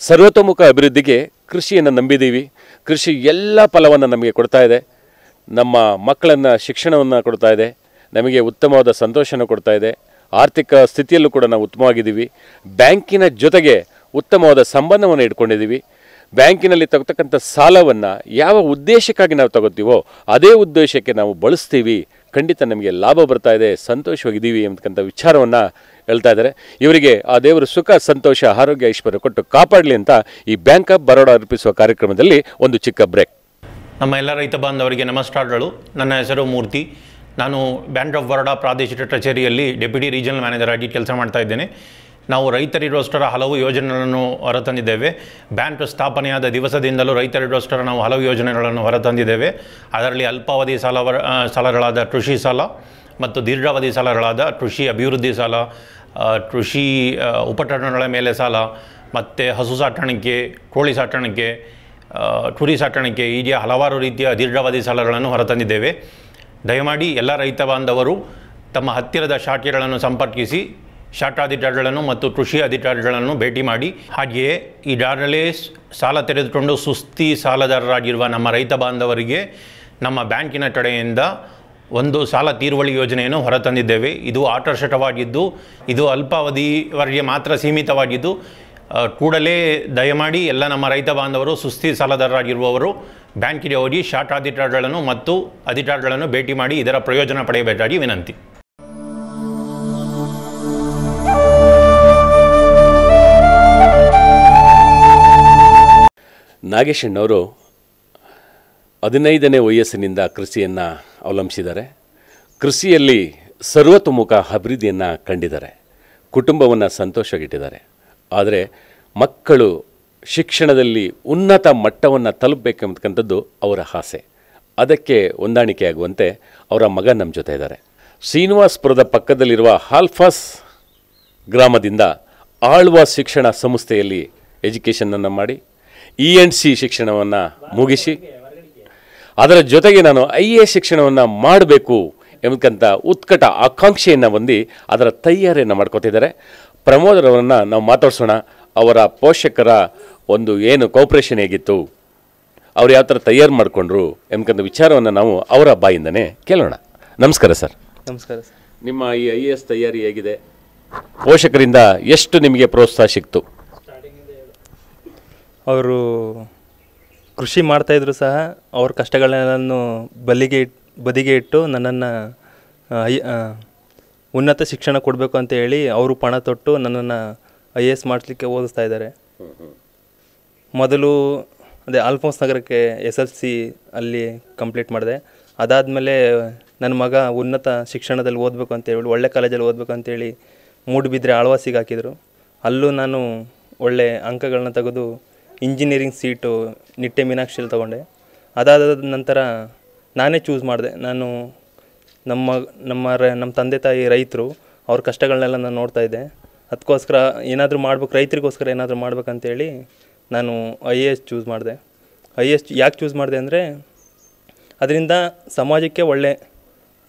ಸರ್ವತೋಮುಖ ಅಭಿವೃದ್ಧಿಗೆ ಕೃಷಿಯನ್ನು ನಂಬಿದ್ದೀವಿ ಕೃಷಿ ಎಲ್ಲ ಫಲವನ್ನು ನಮಗೆ ಕೊಡ್ತಾ ಇದೆ ನಮ್ಮ ಮಕ್ಕಳನ್ನು ಶಿಕ್ಷಣವನ್ನು ಕೊಡ್ತಾ ಇದೆ ನಮಗೆ ಉತ್ತಮವಾದ ಸಂತೋಷವನ್ನು ಕೊಡ್ತಾ ಇದೆ ಆರ್ಥಿಕ ಸ್ಥಿತಿಯಲ್ಲೂ ಕೂಡ ನಾವು ಉತ್ತಮವಾಗಿದ್ದೀವಿ ಬ್ಯಾಂಕಿನ ಜೊತೆಗೆ ಉತ್ತಮವಾದ ಸಂಬಂಧವನ್ನು ಇಟ್ಕೊಂಡಿದ್ದೀವಿ ಬ್ಯಾಂಕಿನಲ್ಲಿ ತಗೋತಕ್ಕಂಥ ಸಾಲವನ್ನು ಯಾವ ಉದ್ದೇಶಕ್ಕಾಗಿ ನಾವು ತಗೋತೀವೋ ಅದೇ ಉದ್ದೇಶಕ್ಕೆ ನಾವು ಬಳಸ್ತೀವಿ ಖಂಡಿತ ನಮಗೆ ಲಾಭ ಬರ್ತಾ ಇದೆ ಸಂತೋಷವಾಗಿದ್ದೀವಿ ಅಂತಕ್ಕಂಥ ವಿಚಾರವನ್ನು ಹೇಳ್ತಾ ಇದ್ದಾರೆ ಇವರಿಗೆ ಆ ದೇವರು ಸುಖ ಸಂತೋಷ ಆರೋಗ್ಯ ಐಶ್ವರ್ಯ ಕೊಟ್ಟು ಕಾಪಾಡಲಿ ಅಂತ ಈ ಬ್ಯಾಂಕ್ ಆಫ್ ಬರೋಡ ಅರ್ಪಿಸುವ ಕಾರ್ಯಕ್ರಮದಲ್ಲಿ ಒಂದು ಚಿಕ್ಕ ಬ್ರೇಕ್ ನಮ್ಮ ಎಲ್ಲ ರೈತ ಬಾಂಧವರಿಗೆ ನಮಸ್ಕಾರಗಳು ನನ್ನ ಹೆಸರು ಮೂರ್ತಿ ನಾನು ಬ್ಯಾಂಕ್ ಆಫ್ ಬರೋಡಾ ಪ್ರಾದೇಶಿಕ ಕಚೇರಿಯಲ್ಲಿ ಡೆಪ್ಯೂಟಿ ರೀಜನಲ್ ಮ್ಯಾನೇಜರ್ ಆಗಿ ಕೆಲಸ ಮಾಡ್ತಾ ಇದ್ದೇನೆ ನಾವು ರೈತರಿರೋಷ್ಟರ ಹಲವು ಯೋಜನೆಗಳನ್ನು ಹೊರತಂದಿದ್ದೇವೆ ಬ್ಯಾಂಕ್ ಸ್ಥಾಪನೆಯಾದ ದಿವಸದಿಂದಲೂ ರೈತರಿಗೋಸ್ಕರ ನಾವು ಹಲವು ಯೋಜನೆಗಳನ್ನು ಹೊರತಂದಿದ್ದೇವೆ ಅದರಲ್ಲಿ ಅಲ್ಪಾವಧಿ ಸಾಲ ಸಾಲಗಳಾದ ಕೃಷಿ ಸಾಲ ಮತ್ತು ದೀರ್ಘಾವಧಿ ಸಾಲಗಳಾದ ಕೃಷಿ ಅಭಿವೃದ್ಧಿ ಸಾಲ ಕೃಷಿ ಉಪಕರಣಗಳ ಮೇಲೆ ಸಾಲ ಮತ್ತು ಹಸು ಸಾಕಾಣಿಕೆ ಕೋಳಿ ಸಾಕಾಣಿಕೆ ಕುರಿ ಸಾಕಾಣಿಕೆ ಹೀಗೆ ಹಲವಾರು ರೀತಿಯ ದೀರ್ಘಾವಧಿ ಸಾಲಗಳನ್ನು ಹೊರತಂದಿದ್ದೇವೆ ದಯಮಾಡಿ ಎಲ್ಲ ರೈತ ಬಾಂಧವರು ತಮ್ಮ ಹತ್ತಿರದ ಶಾಖೆಗಳನ್ನು ಸಂಪರ್ಕಿಸಿ ಶಾಖಾಧಿಕಾರಿಗಳನ್ನು ಮತ್ತು ಕೃಷಿ ಅಧಿಕಾರಿಗಳನ್ನು ಭೇಟಿ ಮಾಡಿ ಹಾಗೆಯೇ ಈ ಈಗಾಗಲೇ ಸಾಲ ತೆರೆದುಕೊಂಡು ಸುಸ್ತಿ ಸಾಲದಾರರಾಗಿರುವ ನಮ್ಮ ರೈತ ಬಾಂಧವರಿಗೆ ನಮ್ಮ ಬ್ಯಾಂಕಿನ ಕಡೆಯಿಂದ ಒಂದು ಸಾಲ ತೀರುವಳಿ ಯೋಜನೆಯನ್ನು ಹೊರತಂದಿದ್ದೇವೆ ಇದು ಆಕರ್ಷಕವಾಗಿದ್ದು ಇದು ಅಲ್ಪಾವಧಿವರೆಗೆ ಮಾತ್ರ ಸೀಮಿತವಾಗಿದ್ದು ಕೂಡಲೇ ದಯಮಾಡಿ ಎಲ್ಲ ನಮ್ಮ ರೈತ ಬಾಂಧವರು ಸುಸ್ತಿ ಸಾಲದಾರರಾಗಿರುವವರು ಬ್ಯಾಂಕಿಗೆ ಹೋಗಿ ಶಾಖಾಧಿಕಾರಿಗಳನ್ನು ಮತ್ತು ಅಧಿಕಾರಿಗಳನ್ನು ಭೇಟಿ ಮಾಡಿ ಇದರ ಪ್ರಯೋಜನ ಪಡೆಯಬೇಕಾಗಿ ವಿನಂತಿ ನಾಗೇಶಣ್ಣವರು ಹದಿನೈದನೇ ವಯಸ್ಸಿನಿಂದ ಕೃಷಿಯನ್ನು ಅವಲಂಬಿಸಿದ್ದಾರೆ ಕೃಷಿಯಲ್ಲಿ ಸರ್ವತೋಮುಖ ಅಭಿವೃದ್ಧಿಯನ್ನು ಕಂಡಿದ್ದಾರೆ ಕುಟುಂಬವನ್ನು ಸಂತೋಷಗಿಟ್ಟಿದ್ದಾರೆ ಆದರೆ ಮಕ್ಕಳು ಶಿಕ್ಷಣದಲ್ಲಿ ಉನ್ನತ ಮಟ್ಟವನ್ನು ತಲುಪಬೇಕೆಂಬತಕ್ಕಂಥದ್ದು ಅವರ ಆಸೆ ಅದಕ್ಕೆ ಹೊಂದಾಣಿಕೆಯಾಗುವಂತೆ ಅವರ ಮಗ ನಮ್ಮ ಜೊತೆ ಇದ್ದಾರೆ ಶ್ರೀನಿವಾಸ್ಪುರದ ಪಕ್ಕದಲ್ಲಿರುವ ಹಾಲ್ಫಾಸ್ ಗ್ರಾಮದಿಂದ ಆಳ್ವ ಶಿಕ್ಷಣ ಸಂಸ್ಥೆಯಲ್ಲಿ ಎಜುಕೇಷನನ್ನು ಮಾಡಿ ಇ e ಎನ್ ಸಿ ಶಿಕ್ಷಣವನ್ನು ಮುಗಿಸಿ ಅದರ ಜೊತೆಗೆ ನಾನು ಐ ಎ ಶಿಕ್ಷಣವನ್ನು ಮಾಡಬೇಕು ಎಂಬಕ್ಕಂಥ ಉತ್ಕಟ ಆಕಾಂಕ್ಷೆಯನ್ನು ಹೊಂದಿ ಅದರ ತಯಾರಿಯನ್ನು ಮಾಡ್ಕೋತಿದ್ದಾರೆ ಪ್ರಮೋದರವರನ್ನು ನಾವು ಮಾತಾಡ್ಸೋಣ ಅವರ ಪೋಷಕರ ಒಂದು ಏನು ಕಾಪ್ರೇಷನ್ ಹೇಗಿತ್ತು ಅವ್ರು ಯಾವ ಥರ ತಯಾರು ಮಾಡಿಕೊಂಡ್ರು ಎಂಬಕಂಥ ವಿಚಾರವನ್ನು ನಾವು ಅವರ ಬಾಯಿಂದನೇ ಕೇಳೋಣ ನಮಸ್ಕಾರ ಸರ್ ನಮಸ್ಕಾರ ಸರ್ ನಿಮ್ಮ ಈ ಐ ಎ ಎಸ್ ತಯಾರಿ ಹೇಗಿದೆ ಪೋಷಕರಿಂದ ಎಷ್ಟು ನಿಮಗೆ ಪ್ರೋತ್ಸಾಹ ಸಿಕ್ತು ಅವರು ಕೃಷಿ ಮಾಡ್ತಾಯಿದ್ರು ಸಹ ಅವ್ರ ಕಷ್ಟಗಳನ್ನು ಬಲಿಗೆ ಬದಿಗೆ ಇಟ್ಟು ನನ್ನನ್ನು ಉನ್ನತ ಶಿಕ್ಷಣ ಕೊಡಬೇಕು ಅಂತ ಹೇಳಿ ಅವರು ಪಣ ತೊಟ್ಟು ನನ್ನನ್ನು ಐ ಎ ಎಸ್ ಮಾಡಿಸ್ಲಿಕ್ಕೆ ಓದಿಸ್ತಾ ಇದ್ದಾರೆ ಮೊದಲು ಅದೇ ಆಲ್ಫೋನ್ಸ್ ನಗರಕ್ಕೆ ಎಸ್ ಎಲ್ ಸಿ ಅಲ್ಲಿ ಕಂಪ್ಲೀಟ್ ಮಾಡಿದೆ ಅದಾದಮೇಲೆ ನನ್ನ ಮಗ ಉನ್ನತ ಶಿಕ್ಷಣದಲ್ಲಿ ಓದಬೇಕು ಅಂತೇಳಿ ಒಳ್ಳೆ ಕಾಲೇಜಲ್ಲಿ ಓದಬೇಕು ಅಂತೇಳಿ ಮೂಡುಬಿದ್ರೆ ಆಳ್ವಾಸಿಗೆ ಹಾಕಿದರು ಅಲ್ಲೂ ನಾನು ಒಳ್ಳೆ ಅಂಕಗಳನ್ನ ತೆಗೆದು ಇಂಜಿನಿಯರಿಂಗ್ ಸೀಟು ನಿಟ್ಟೆ ಮೀನಾಕ್ಷಿಲಿ ತೊಗೊಂಡೆ ಅದಾದ ನಂತರ ನಾನೇ ಚೂಸ್ ಮಾಡಿದೆ ನಾನು ನಮ್ಮ ನಮ್ಮ ನಮ್ಮ ತಂದೆ ತಾಯಿ ರೈತರು ಅವ್ರ ಕಷ್ಟಗಳನ್ನೆಲ್ಲ ನಾನು ಇದ್ದೆ ಅದಕ್ಕೋಸ್ಕರ ಏನಾದರೂ ಮಾಡ್ಬೇಕು ರೈತರಿಗೋಸ್ಕರ ಏನಾದರೂ ಮಾಡ್ಬೇಕಂತೇಳಿ ನಾನು ಐ ಎ ಎಸ್ ಚೂಸ್ ಮಾಡಿದೆ ಐ ಎ ಎಸ್ ಯಾಕೆ ಚೂಸ್ ಮಾಡಿದೆ ಅಂದರೆ ಅದರಿಂದ ಸಮಾಜಕ್ಕೆ ಒಳ್ಳೆ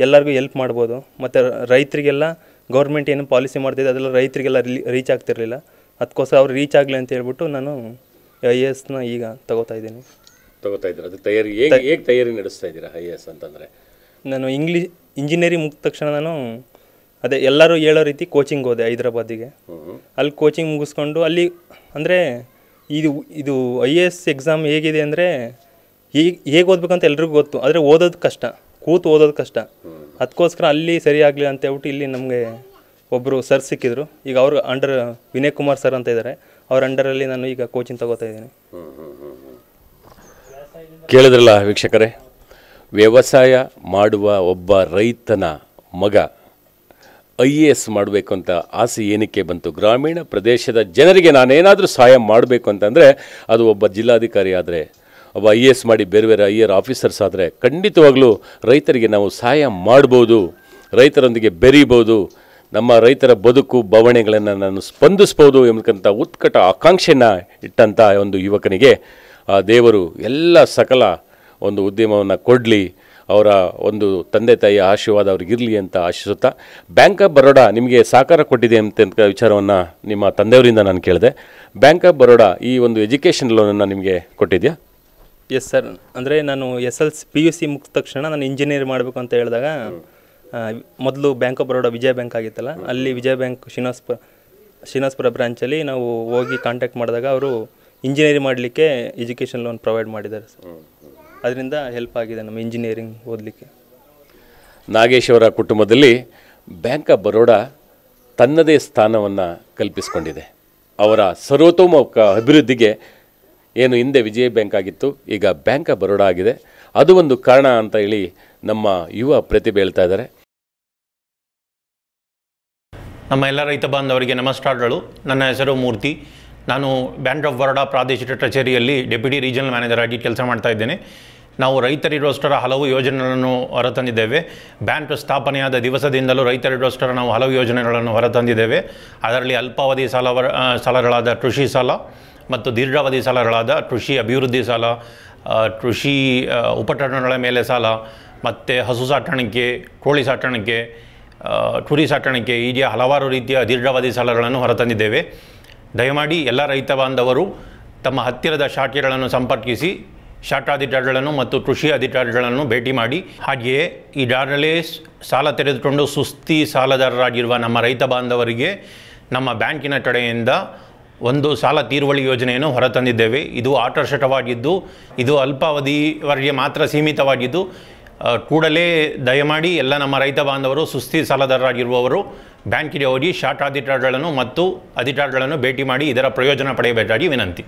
ಎಲ್ಲರಿಗೂ ಎಲ್ಪ್ ಮಾಡ್ಬೋದು ಮತ್ತು ರೈತರಿಗೆಲ್ಲ ಗೌರ್ಮೆಂಟ್ ಏನು ಪಾಲಿಸಿ ಮಾಡ್ತಿದೆ ಅದೆಲ್ಲ ರೈತರಿಗೆಲ್ಲ ರೀಚ್ ಆಗ್ತಿರಲಿಲ್ಲ ಅದಕ್ಕೋಸ್ಕರ ಅವ್ರು ರೀಚ್ ಆಗಲಿ ಅಂತ ಹೇಳ್ಬಿಟ್ಟು ನಾನು ಐ ಎ ಎಸ್ನ ಈಗ ತಗೋತಾ ಇದ್ದೀನಿ ತಗೋತಾ ಇದ್ದೀರಾ ಅದು ತಯಾರಿ ಹೇಗೆ ತಯಾರಿ ನಡೆಸ್ತಾ ಇದ್ದೀರಾ ಐ ಎ ಎಸ್ ಅಂತಂದರೆ ನಾನು ಇಂಗ್ಲೀಷ್ ಇಂಜಿನಿಯರಿಂಗ್ ಮುಗಿದ ತಕ್ಷಣ ನಾನು ಅದೇ ಎಲ್ಲರೂ ಹೇಳೋ ರೀತಿ ಕೋಚಿಂಗ್ ಹೋದೆ ಹೈದ್ರಾಬಾದಿಗೆ ಅಲ್ಲಿ ಕೋಚಿಂಗ್ ಮುಗಿಸ್ಕೊಂಡು ಅಲ್ಲಿ ಅಂದರೆ ಇದು ಇದು ಐ ಎ ಎಸ್ ಎಕ್ಸಾಮ್ ಹೇಗಿದೆ ಅಂದರೆ ಈಗ ಹೇಗೆ ಓದಬೇಕಂತ ಎಲ್ರಿಗೂ ಗೊತ್ತು ಆದರೆ ಓದೋದು ಕಷ್ಟ ಕೂತು ಓದೋದು ಕಷ್ಟ ಅದಕ್ಕೋಸ್ಕರ ಅಲ್ಲಿ ಸರಿ ಆಗಲಿ ಅಂತ ಹೇಳ್ಬಿಟ್ಟು ಇಲ್ಲಿ ನಮಗೆ ಒಬ್ಬರು ಸರ್ ಸಿಕ್ಕಿದ್ರು ಈಗ ಅವರು ಅಂಡರ್ ವಿನಯ್ ಕುಮಾರ್ ಸರ್ ಅಂತ ಇದ್ದಾರೆ ಅವ್ರ ಅಂಡರಲ್ಲಿ ನಾನು ಈಗ ಕೋಚಿಂಗ್ ತಗೋತಾ ಇದ್ದೀನಿ ಕೇಳಿದ್ರಲ್ಲ ವೀಕ್ಷಕರೇ ವ್ಯವಸಾಯ ಮಾಡುವ ಒಬ್ಬ ರೈತನ ಮಗ ಐ ಎ ಎಸ್ ಮಾಡಬೇಕು ಅಂತ ಆಸೆ ಏನಕ್ಕೆ ಬಂತು ಗ್ರಾಮೀಣ ಪ್ರದೇಶದ ಜನರಿಗೆ ನಾನೇನಾದರೂ ಸಹಾಯ ಮಾಡಬೇಕು ಅಂತಂದರೆ ಅದು ಒಬ್ಬ ಜಿಲ್ಲಾಧಿಕಾರಿ ಆದರೆ ಒಬ್ಬ ಐ ಎ ಎಸ್ ಮಾಡಿ ಬೇರೆ ಬೇರೆ ಐ ಎರ್ ಆಫೀಸರ್ಸ್ ಆದರೆ ಖಂಡಿತವಾಗಲೂ ರೈತರಿಗೆ ನಾವು ಸಹಾಯ ಮಾಡ್ಬೋದು ರೈತರೊಂದಿಗೆ ಬೆರೀಬೋದು ನಮ್ಮ ರೈತರ ಬದುಕು ಬವಣೆಗಳನ್ನು ನಾನು ಸ್ಪಂದಿಸ್ಬೋದು ಎಂಬಕ್ಕಂಥ ಉತ್ಕಟ ಆಕಾಂಕ್ಷೆಯನ್ನು ಇಟ್ಟಂಥ ಒಂದು ಯುವಕನಿಗೆ ಆ ದೇವರು ಎಲ್ಲ ಸಕಲ ಒಂದು ಉದ್ಯಮವನ್ನು ಕೊಡಲಿ ಅವರ ಒಂದು ತಂದೆ ತಾಯಿಯ ಆಶೀರ್ವಾದ ಅವ್ರಿಗಿರಲಿ ಅಂತ ಆಶಿಸುತ್ತಾ ಬ್ಯಾಂಕ್ ಆಫ್ ಬರೋಡಾ ನಿಮಗೆ ಸಹಕಾರ ಕೊಟ್ಟಿದೆ ಅಂತ ವಿಚಾರವನ್ನು ನಿಮ್ಮ ತಂದೆಯವರಿಂದ ನಾನು ಕೇಳಿದೆ ಬ್ಯಾಂಕ್ ಆಫ್ ಬರೋಡಾ ಈ ಒಂದು ಎಜುಕೇಷನ್ ಲೋನನ್ನು ನಿಮಗೆ ಕೊಟ್ಟಿದೆಯಾ ಎಸ್ ಸರ್ ಅಂದರೆ ನಾನು S L C P U C ಮುಗಿದ ತಕ್ಷಣ ನಾನು ಇಂಜಿನಿಯರ್ ಮಾಡಬೇಕು ಅಂತ ಹೇಳಿದಾಗ ಮೊದಲು bank of Baroda Vijaya bank ಆಗಿತ್ತಲ್ಲ ಅಲ್ಲಿ ವಿಜಯ ಬ್ಯಾಂಕ್ ಶ್ರೀನಿವಾಸ್ಪುರ ಶ್ರೀನಿವಾಸ್ಪುರ ಬ್ರಾಂಚಲ್ಲಿ ನಾವು ಹೋಗಿ ಕಾಂಟ್ಯಾಕ್ಟ್ ಮಾಡಿದಾಗ ಅವರು ಇಂಜಿನಿಯರಿಂಗ್ ಮಾಡಲಿಕ್ಕೆ ಎಜುಕೇಷನ್ ಲೋನ್ ಪ್ರೊವೈಡ್ ಮಾಡಿದ್ದಾರೆ ಸರ್ ಅದರಿಂದ ಹೆಲ್ಪ್ ಆಗಿದೆ ನಮ್ಮ ಇಂಜಿನಿಯರಿಂಗ್ ಓದಲಿಕ್ಕೆ ನಾಗೇಶ್ ಅವರ ಕುಟುಂಬದಲ್ಲಿ ಬ್ಯಾಂಕ್ ಆಫ್ ಬರೋಡಾ ತನ್ನದೇ ಸ್ಥಾನವನ್ನು ಕಲ್ಪಿಸಿಕೊಂಡಿದೆ ಅವರ ಸರ್ವತೋಮುಖ ಅಭಿವೃದ್ಧಿಗೆ ಏನು ಹಿಂದೆ ವಿಜಯ ಬ್ಯಾಂಕ್ ಆಗಿತ್ತು ಈಗ ಬ್ಯಾಂಕ್ ಆಫ್ ಬರೋಡಾ ಆಗಿದೆ ಅದು ಒಂದು ಕಾರಣ ಅಂತ ಹೇಳಿ ನಮ್ಮ ಯುವ ಪ್ರತಿಭೆ ಹೇಳ್ತಾ ಇದ್ದಾರೆ ನಮ್ಮ ಎಲ್ಲ ರೈತ ಬಾಂಧವರಿಗೆ ನಮಸ್ಕಾರಗಳು ನನ್ನ ಹೆಸರು ಮೂರ್ತಿ ನಾನು ಬ್ಯಾಂಕ್ ಆಫ್ ಬರೋಡಾ ಪ್ರಾದೇಶಿಕ ಕಚೇರಿಯಲ್ಲಿ ಡೆಪ್ಯೂಟಿ ರೀಜನಲ್ ಮ್ಯಾನೇಜರ್ ಆಗಿ ಕೆಲಸ ಮಾಡ್ತಾ ಇದ್ದೇನೆ ನಾವು ರೈತರಿಗೋಸ್ಕರ ಹಲವು ಯೋಜನೆಗಳನ್ನು ಹೊರತಂದಿದ್ದೇವೆ ಬ್ಯಾಂಕ್ ಸ್ಥಾಪನೆಯಾದ ದಿವಸದಿಂದಲೂ ರೈತರಿಗೋಸ್ಕರ ನಾವು ಹಲವು ಯೋಜನೆಗಳನ್ನು ಹೊರತಂದಿದ್ದೇವೆ ಅದರಲ್ಲಿ ಅಲ್ಪಾವಧಿ ಸಾಲ ಸಾಲಗಳಾದ ಕೃಷಿ ಸಾಲ ಮತ್ತು ದೀರ್ಘಾವಧಿ ಸಾಲಗಳಾದ ಕೃಷಿ ಅಭಿವೃದ್ಧಿ ಸಾಲ ಕೃಷಿ ಉಪಕರಣಗಳ ಮೇಲೆ ಸಾಲ ಮತ್ತು ಹಸು ಸಾಕಾಣಿಕೆ ಕೋಳಿ ಸಾಕಾಣಿಕೆ ಕುರಿ ಸಾಕಾಣಿಕೆ ಹೀಗೆ ಹಲವಾರು ರೀತಿಯ ದೀರ್ಘಾವಧಿ ಸಾಲಗಳನ್ನು ಹೊರತಂದಿದ್ದೇವೆ ದಯಮಾಡಿ ಎಲ್ಲ ರೈತ ಬಾಂಧವರು ತಮ್ಮ ಹತ್ತಿರದ ಶಾಖೆಗಳನ್ನು ಸಂಪರ್ಕಿಸಿ ಶಾಖಾಧಿಕಾರಿಗಳನ್ನು ಮತ್ತು ಕೃಷಿ ಅಧಿಕಾರಿಗಳನ್ನು ಭೇಟಿ ಮಾಡಿ ಹಾಗೆಯೇ ಈಗಾಗಲೇ ಸಾಲ ತೆರೆದುಕೊಂಡು ಸುಸ್ತಿ ಸಾಲದಾರರಾಗಿರುವ ನಮ್ಮ ರೈತ ಬಾಂಧವರಿಗೆ ನಮ್ಮ ಬ್ಯಾಂಕಿನ ಕಡೆಯಿಂದ ಒಂದು ಸಾಲ ತೀರುವಳಿ ಯೋಜನೆಯನ್ನು ಹೊರತಂದಿದ್ದೇವೆ ಇದು ಆಕರ್ಷಕವಾಗಿದ್ದು ಇದು ಅಲ್ಪಾವಧಿವರೆಗೆ ಮಾತ್ರ ಸೀಮಿತವಾಗಿದ್ದು ಕೂಡಲೇ ದಯಮಾಡಿ ಎಲ್ಲ ನಮ್ಮ ರೈತ ಬಾಂಧವರು ಸುಸ್ತಿ ಸಾಲದಾರರಾಗಿರುವವರು ಬ್ಯಾಂಕಿಗೆ ಹೋಗಿ ಶಾರ್ಟ್ ಅಧಿಕಾರಿಗಳನ್ನು ಮತ್ತು ಅಧಿಕಾರಿಗಳನ್ನು ಭೇಟಿ ಮಾಡಿ ಇದರ ಪ್ರಯೋಜನ ಪಡೆಯಬೇಕಾಗಿ ವಿನಂತಿ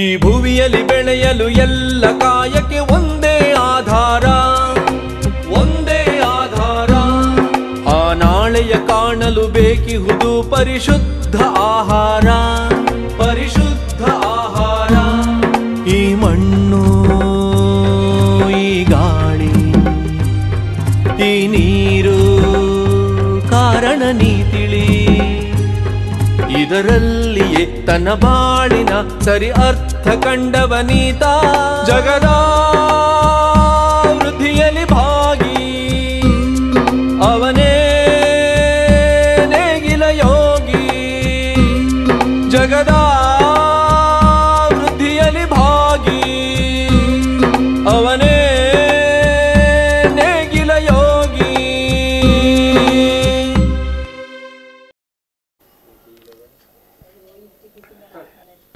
ಈ ಭುವಿಯಲ್ಲಿ ಬೆಳೆಯಲು ಎಲ್ಲ ಎಲ್ಲ ಕಾಯಕ್ಕೆ ಒಂದೇ ಆಧಾರ ಒಂದೇ ಆಧಾರ ಆ ನಾಳೆಯ ಕಾಣಲು ಬೇಕಿಹುದು ಪರಿಶುದ್ಧ ಆಹಾರ ಪರಿಶುದ್ಧ ಆಹಾರ ಈ ಮಣ್ಣು ಈ ಗಾಳಿ ಈ ನೀರು ಕಾರಣ ನೀ ತಿಳಿ ಇದರಲ್ಲಿ तन बाडिन सरि अर्थ कंडवनीता जगदा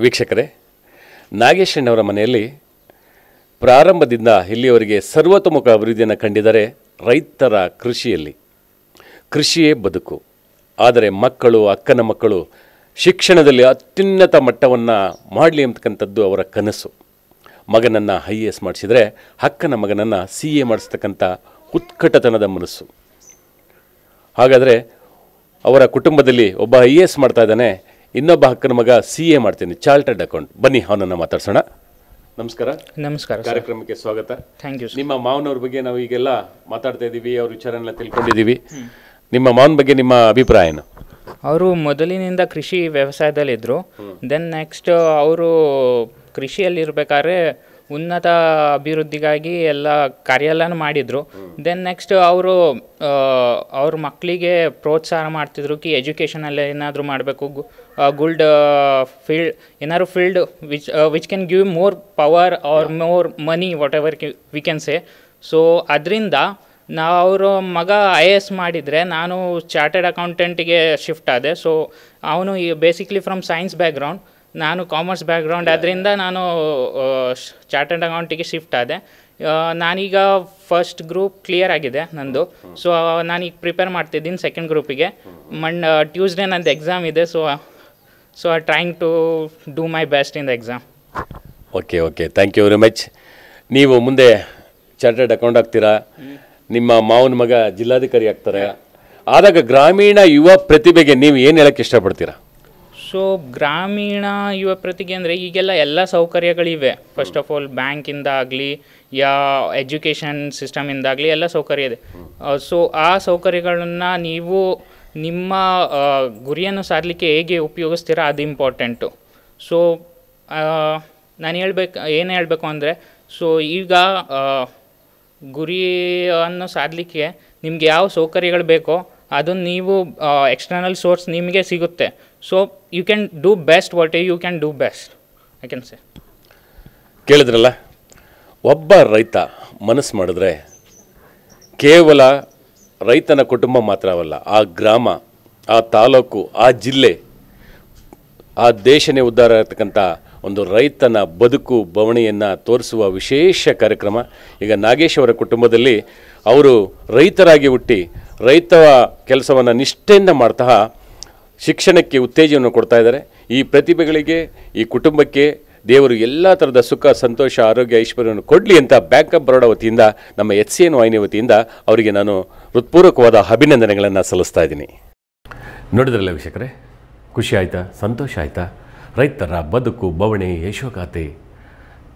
ವೀಕ್ಷಕರೇ ನಾಗೇಶಣ್ಣವರ ಮನೆಯಲ್ಲಿ ಪ್ರಾರಂಭದಿಂದ ಇಲ್ಲಿಯವರಿಗೆ ಸರ್ವತೋಮುಖ ಅಭಿವೃದ್ಧಿಯನ್ನು ಕಂಡಿದ್ದಾರೆ ರೈತರ ಕೃಷಿಯಲ್ಲಿ ಕೃಷಿಯೇ ಬದುಕು ಆದರೆ ಮಕ್ಕಳು ಅಕ್ಕನ ಮಕ್ಕಳು ಶಿಕ್ಷಣದಲ್ಲಿ ಅತ್ಯುನ್ನತ ಮಟ್ಟವನ್ನು ಮಾಡಲಿ ಅಂತಕ್ಕಂಥದ್ದು ಅವರ ಕನಸು ಮಗನನ್ನು ಐ ಎಸ್ ಮಾಡಿಸಿದರೆ ಅಕ್ಕನ ಮಗನನ್ನು ಸಿ ಎ ಮಾಡಿಸ್ತಕ್ಕಂಥ ಉತ್ಕಟತನದ ಮನಸ್ಸು ಹಾಗಾದರೆ ಅವರ ಕುಟುಂಬದಲ್ಲಿ ಒಬ್ಬ ಐ ಎ ಎಸ್ ಮಾಡ್ತಾ ಇದ್ದಾನೆ ಇನ್ನೊಬ್ಬ ಹಕ್ಕನ ಮಗ ಸಿ ಎ ಮಾಡ್ತೀನಿ ಚಾರ್ಟೆಡ್ ಅಕೌಂಟ್ ಬನ್ನಿ ಅವನನ್ನು ಮಾತಾಡ್ಸೋಣ ನಮಸ್ಕಾರ ನಮಸ್ಕಾರ ಕಾರ್ಯಕ್ರಮಕ್ಕೆ ಸ್ವಾಗತ ಥ್ಯಾಂಕ್ ಯು ನಿಮ್ಮ ಮಾವನವ್ರ ಬಗ್ಗೆ ನಾವು ಈಗೆಲ್ಲ ಮಾತಾಡ್ತಾ ಇದ್ದೀವಿ ಅವ್ರ ವಿಚಾರನೆಲ್ಲ ತಿಳ್ಕೊಂಡಿದ್ದೀವಿ ನಿಮ್ಮ ಮಾವನ ಬಗ್ಗೆ ನಿಮ್ಮ ಅಭಿಪ್ರಾಯ ಏನು ಅವರು ಮೊದಲಿನಿಂದ ಕೃಷಿ ವ್ಯವಸಾಯದಲ್ಲಿದ್ದರು ದೆನ್ ನೆಕ್ಸ್ಟ್ ಅವರು ಕೃಷಿಯಲ್ಲಿರಬೇಕಾದ್ರೆ ಉನ್ನತ ಅಭಿವೃದ್ಧಿಗಾಗಿ ಎಲ್ಲ ಕಾರ್ಯೆಲ್ಲನೂ ಮಾಡಿದರು ದೆನ್ ನೆಕ್ಸ್ಟ್ ಅವರು ಅವ್ರ ಮಕ್ಕಳಿಗೆ ಪ್ರೋತ್ಸಾಹ ಮಾಡ್ತಿದ್ರು ಕಿ ಎಜುಕೇಷನಲ್ಲಿ ಏನಾದರೂ ಮಾಡಬೇಕು gold ಫೀಲ್ಡ್ ಏನಾದ್ರು field which which can give more power or more money whatever we can say so ಅದರಿಂದ ನಾವು ಅವರ ಮಗ ಐ ಎ ಎಸ್ ಮಾಡಿದರೆ ನಾನು ಚಾರ್ಟೆಡ್ ಅಕೌಂಟೆಂಟಿಗೆ ಶಿಫ್ಟ್ ಆದೆ ಸೊ ಅವನು ಈ ಬೇಸಿಕ್ಲಿ ಫ್ರಮ್ ಸೈನ್ಸ್ ಬ್ಯಾಕ್ಗ್ರೌಂಡ್ ನಾನು ಕಾಮರ್ಸ್ ಬ್ಯಾಕ್ಗ್ರೌಂಡ್ ಅದರಿಂದ ನಾನು ಚಾರ್ಟೆಡ್ ಅಕೌಂಟಿಗೆ ಶಿಫ್ಟ್ ಆದೆ ನಾನೀಗ ಫಸ್ಟ್ ಗ್ರೂಪ್ ಕ್ಲಿಯರ್ ಆಗಿದೆ ನಂದು ಸೊ ನಾನೀಗ ಪ್ರಿಪೇರ್ ಮಾಡ್ತಿದ್ದೀನಿ ಸೆಕೆಂಡ್ ಗ್ರೂಪಿಗೆ ಮಂಡ್ ಟ್ಯೂಸ್ಡೇ ನಂದು ಎಕ್ಸಾಮ್ ಇದೆ so so I trying to do my best in the exam okay okay thank you very much ನೀವು ಮುಂದೆ ಚಾರ್ಟರ್ಡ್ ಅಕೌಂಟ್ ಆಗ್ತೀರಾ ನಿಮ್ಮ ಮಾವನ ಮಗ ಜಿಲ್ಲಾಧಿಕಾರಿ ಆಗ್ತಾರೆ ಆದಾಗ ಗ್ರಾಮೀಣ ಯುವ ಪ್ರತಿಭೆಗೆ ನೀವು ಏನು ಹೇಳಕ್ಕೆ ಇಷ್ಟಪಡ್ತೀರಾ ಸೊ ಗ್ರಾಮೀಣ ಯುವ ಪ್ರತಿಗೆ ಅಂದರೆ ಈಗೆಲ್ಲ ಎಲ್ಲ ಸೌಕರ್ಯಗಳಿವೆ ಫಸ್ಟ್ ಆಫ್ ಆಲ್ ಬ್ಯಾಂಕಿಂದ ಆಗಲಿ ಯಾ ಎಜುಕೇಷನ್ ಸಿಸ್ಟಮಿಂದಾಗಲಿ ಎಲ್ಲ ಸೌಕರ್ಯ ಇದೆ ಸೊ ಆ ಸೌಕರ್ಯಗಳನ್ನು ನೀವು ನಿಮ್ಮ ಗುರಿಯನ್ನು ಸಾರಲಿಕ್ಕೆ ಹೇಗೆ ಉಪಯೋಗಿಸ್ತೀರಾ ಅದು ಇಂಪಾರ್ಟೆಂಟು ಸೊ ನಾನು ಹೇಳ್ಬೇಕು ಏನು ಹೇಳಬೇಕು ಅಂದರೆ ಸೊ ಈಗ ಗುರಿಯನ್ನು ಸಾಧಲಿಕ್ಕೆ ನಿಮಗೆ ಯಾವ ಸೌಕರ್ಯಗಳು ಬೇಕೋ ಅದನ್ನು ನೀವು ಎಕ್ಸ್ಟರ್ನಲ್ ಸೋರ್ಸ್ ನಿಮಗೆ ಸಿಗುತ್ತೆ so you can do best what you can do best I can say ಕೇಳಿದ್ರಲ್ಲ ಒಬ್ಬ ರೈತ ಮನಸ್ಸು ಮಾಡಿದ್ರೆ ಕೇವಲ ರೈತನ ಕುಟುಂಬ ಮಾತ್ರವಲ್ಲ ಆ ಗ್ರಾಮ ಆ ತಾಲೂಕು ಆ ಜಿಲ್ಲೆ ಆ ದೇಶನೇ ಉದ್ಧಾರ ಇರತಕ್ಕಂಥ ಒಂದು ರೈತನ ಬದುಕು ಬವಣೆಯನ್ನು ತೋರಿಸುವ ವಿಶೇಷ ಕಾರ್ಯಕ್ರಮ ಈಗ ನಾಗೇಶ್ ಅವರ ಕುಟುಂಬದಲ್ಲಿ ಅವರು ರೈತರಾಗಿ ಹುಟ್ಟಿ ರೈತ ಕೆಲಸವನ್ನು ನಿಷ್ಠೆಯಿಂದ ಮಾಡ್ತಾ ಶಿಕ್ಷಣಕ್ಕೆ ಉತ್ತೇಜನ ಕೊಡ್ತಾ ಇದ್ದಾರೆ ಈ ಪ್ರತಿಭೆಗಳಿಗೆ ಈ ಕುಟುಂಬಕ್ಕೆ ದೇವರು ಎಲ್ಲ ಥರದ ಸುಖ ಸಂತೋಷ ಆರೋಗ್ಯ ಐಶ್ವರ್ಯವನ್ನು ಕೊಡಲಿ ಅಂತ ಬ್ಯಾಂಕ್ ಆಫ್ ಬರೋಡಾ ವತಿಯಿಂದ ನಮ್ಮ ಎಚ್ ಸಿ ಎನ್ ವಾಹಿನಿ ವತಿಯಿಂದ ಅವರಿಗೆ ನಾನು ಹೃತ್ಪೂರ್ವಕವಾದ ಅಭಿನಂದನೆಗಳನ್ನು ಸಲ್ಲಿಸ್ತಾ ಇದ್ದೀನಿ ನೋಡಿದ್ರಲ್ಲ ವೀಕ್ಷಕರೇ ಖುಷಿ ಆಯಿತಾ ಸಂತೋಷ ಆಯಿತಾ ರೈತರ ಬದುಕು ಬವಣೆ ಯಶೋಗಾಥೆ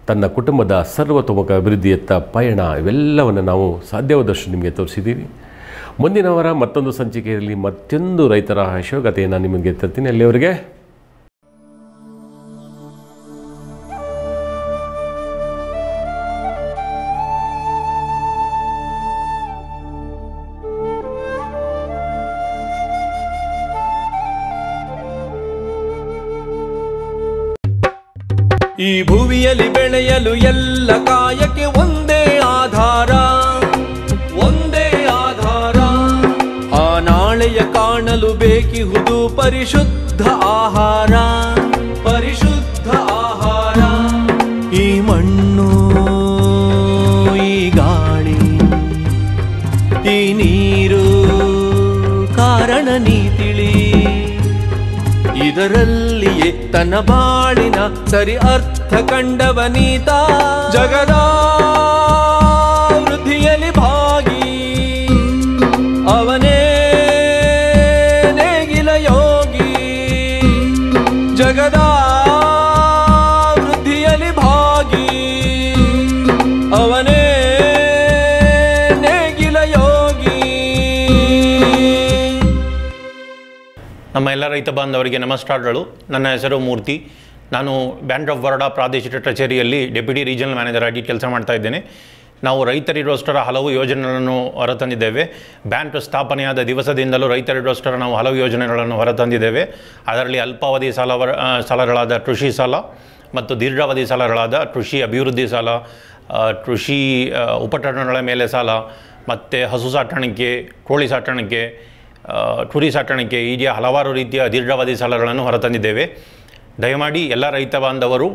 ತನ್ನ ಕುಟುಂಬದ ಸರ್ವತೋಮುಖ ಅಭಿವೃದ್ಧಿಯತ್ತ ಪಯಣ ಇವೆಲ್ಲವನ್ನು ನಾವು ಸಾಧ್ಯವಾದಷ್ಟು ನಿಮಗೆ ತೋರಿಸಿದ್ದೀವಿ ಮುಂದಿನವರ ಮತ್ತೊಂದು ಸಂಚಿಕೆಯಲ್ಲಿ ಮತ್ತೊಂದು ರೈತರ ಯಶೋಗತೆಯನ್ನು ನಿಮಗೆ ತರ್ತೀನಿ ಅಲ್ಲಿವರಿಗೆ ಈ ಭುವಿಯಲ್ಲಿ ಬೆಳೆಯಲು ಎಲ್ಲ ಕಾಯಕ್ಕೆ ಒಂದೇ ಆಧಾರ ಒಂದೇ ಆಧಾರ ಆ ನಾಳೆಯ ಕಾಣಲು ಬೇಕಿಹುದು ಪರಿಶುದ್ಧ ಆಹಾರ ಪರಿಶುದ್ಧ ಆಹಾರ ಈ ಮಣ್ಣು ಈ ಗಾಳಿ ಈ ನೀರು ಕಾರಣ ನೀ ತಿಳಿ ಇದರಲ್ಲಿ तन बाळन सरी अर्थ जगदा ನಮ್ಮ ಎಲ್ಲ ರೈತ ಬಾಂಧವರಿಗೆ ನಮಸ್ಕಾರಗಳು ನನ್ನ ಹೆಸರು ಮೂರ್ತಿ ನಾನು ಬ್ಯಾಂಕ್ ಆಫ್ ಬರೋಡಾ ಪ್ರಾದೇಶಿಕ ಕಚೇರಿಯಲ್ಲಿ ಡೆಪ್ಯೂಟಿ ರೀಜನಲ್ ಮ್ಯಾನೇಜರ್ ಆಗಿ ಕೆಲಸ ಮಾಡ್ತಾ ಇದ್ದೇನೆ ನಾವು ರೈತರಿರೋಷ್ಟರ ಹಲವು ಯೋಜನೆಗಳನ್ನು ಹೊರತಂದಿದ್ದೇವೆ ಬ್ಯಾಂಕ್ ಸ್ಥಾಪನೆಯಾದ ದಿವಸದಿಂದಲೂ ರೈತರಿರೋಷ್ಟರ ನಾವು ಹಲವು ಯೋಜನೆಗಳನ್ನು ಹೊರತಂದಿದ್ದೇವೆ ಅದರಲ್ಲಿ ಅಲ್ಪಾವಧಿ ಸಾಲ ಸಾಲಗಳಾದ ಕೃಷಿ ಸಾಲ ಮತ್ತು ದೀರ್ಘಾವಧಿ ಸಾಲಗಳಾದ ಕೃಷಿ ಅಭಿವೃದ್ಧಿ ಸಾಲ ಕೃಷಿ ಉಪಕರಣಗಳ ಮೇಲೆ ಸಾಲ ಮತ್ತು ಹಸು ಸಾಕಾಣಿಕೆ ಕೋಳಿ ಸಾಕಾಣಿಕೆ ಕುರಿ ಸಾಕಾಣಿಕೆ ಹೀಗೆ ಹಲವಾರು ರೀತಿಯ ದೀರ್ಘಾವಧಿ ಸಾಲಗಳನ್ನು ಹೊರತಂದಿದ್ದೇವೆ ದಯಮಾಡಿ ಎಲ್ಲ ರೈತ ಬಾಂಧವರು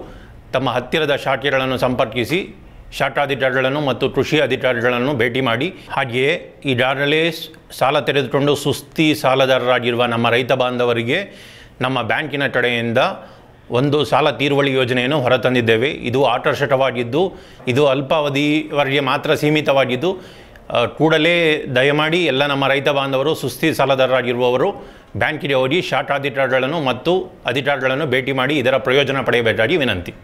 ತಮ್ಮ ಹತ್ತಿರದ ಶಾಖೆಗಳನ್ನು ಸಂಪರ್ಕಿಸಿ ಶಾಖಾಧಿಕಾರಿಗಳನ್ನು ಮತ್ತು ಕೃಷಿ ಅಧಿಕಾರಿಗಳನ್ನು ಭೇಟಿ ಮಾಡಿ ಹಾಗೆಯೇ ಈಗಾಗಲೇ ಸಾಲ ತೆರೆದುಕೊಂಡು ಸುಸ್ತಿ ಸಾಲದಾರರಾಗಿರುವ ನಮ್ಮ ರೈತ ಬಾಂಧವರಿಗೆ ನಮ್ಮ ಬ್ಯಾಂಕಿನ ಕಡೆಯಿಂದ ಒಂದು ಸಾಲ ತೀರುವಳಿ ಯೋಜನೆಯನ್ನು ಹೊರತಂದಿದ್ದೇವೆ ಇದು ಆಕರ್ಷಕವಾಗಿದ್ದು ಇದು ಅಲ್ಪಾವಧಿವರೆಗೆ ಮಾತ್ರ ಸೀಮಿತವಾಗಿದ್ದು ಕೂಡಲೇ ದಯಮಾಡಿ ಎಲ್ಲ ನಮ್ಮ ರೈತ ಬಾಂಧವರು ಸುಸ್ತಿ ಸಾಲದಾರರಾಗಿರುವವರು ಬ್ಯಾಂಕಿಗೆ ಹೋಗಿ ಶಾರ್ಟ್ ಅಧಿಕಾರಿಗಳನ್ನು ಮತ್ತು ಅಧಿಕಾರಿಗಳನ್ನು ಭೇಟಿ ಮಾಡಿ ಇದರ ಪ್ರಯೋಜನ ಪಡೆಯಬೇಕಾಗಿ ವಿನಂತಿ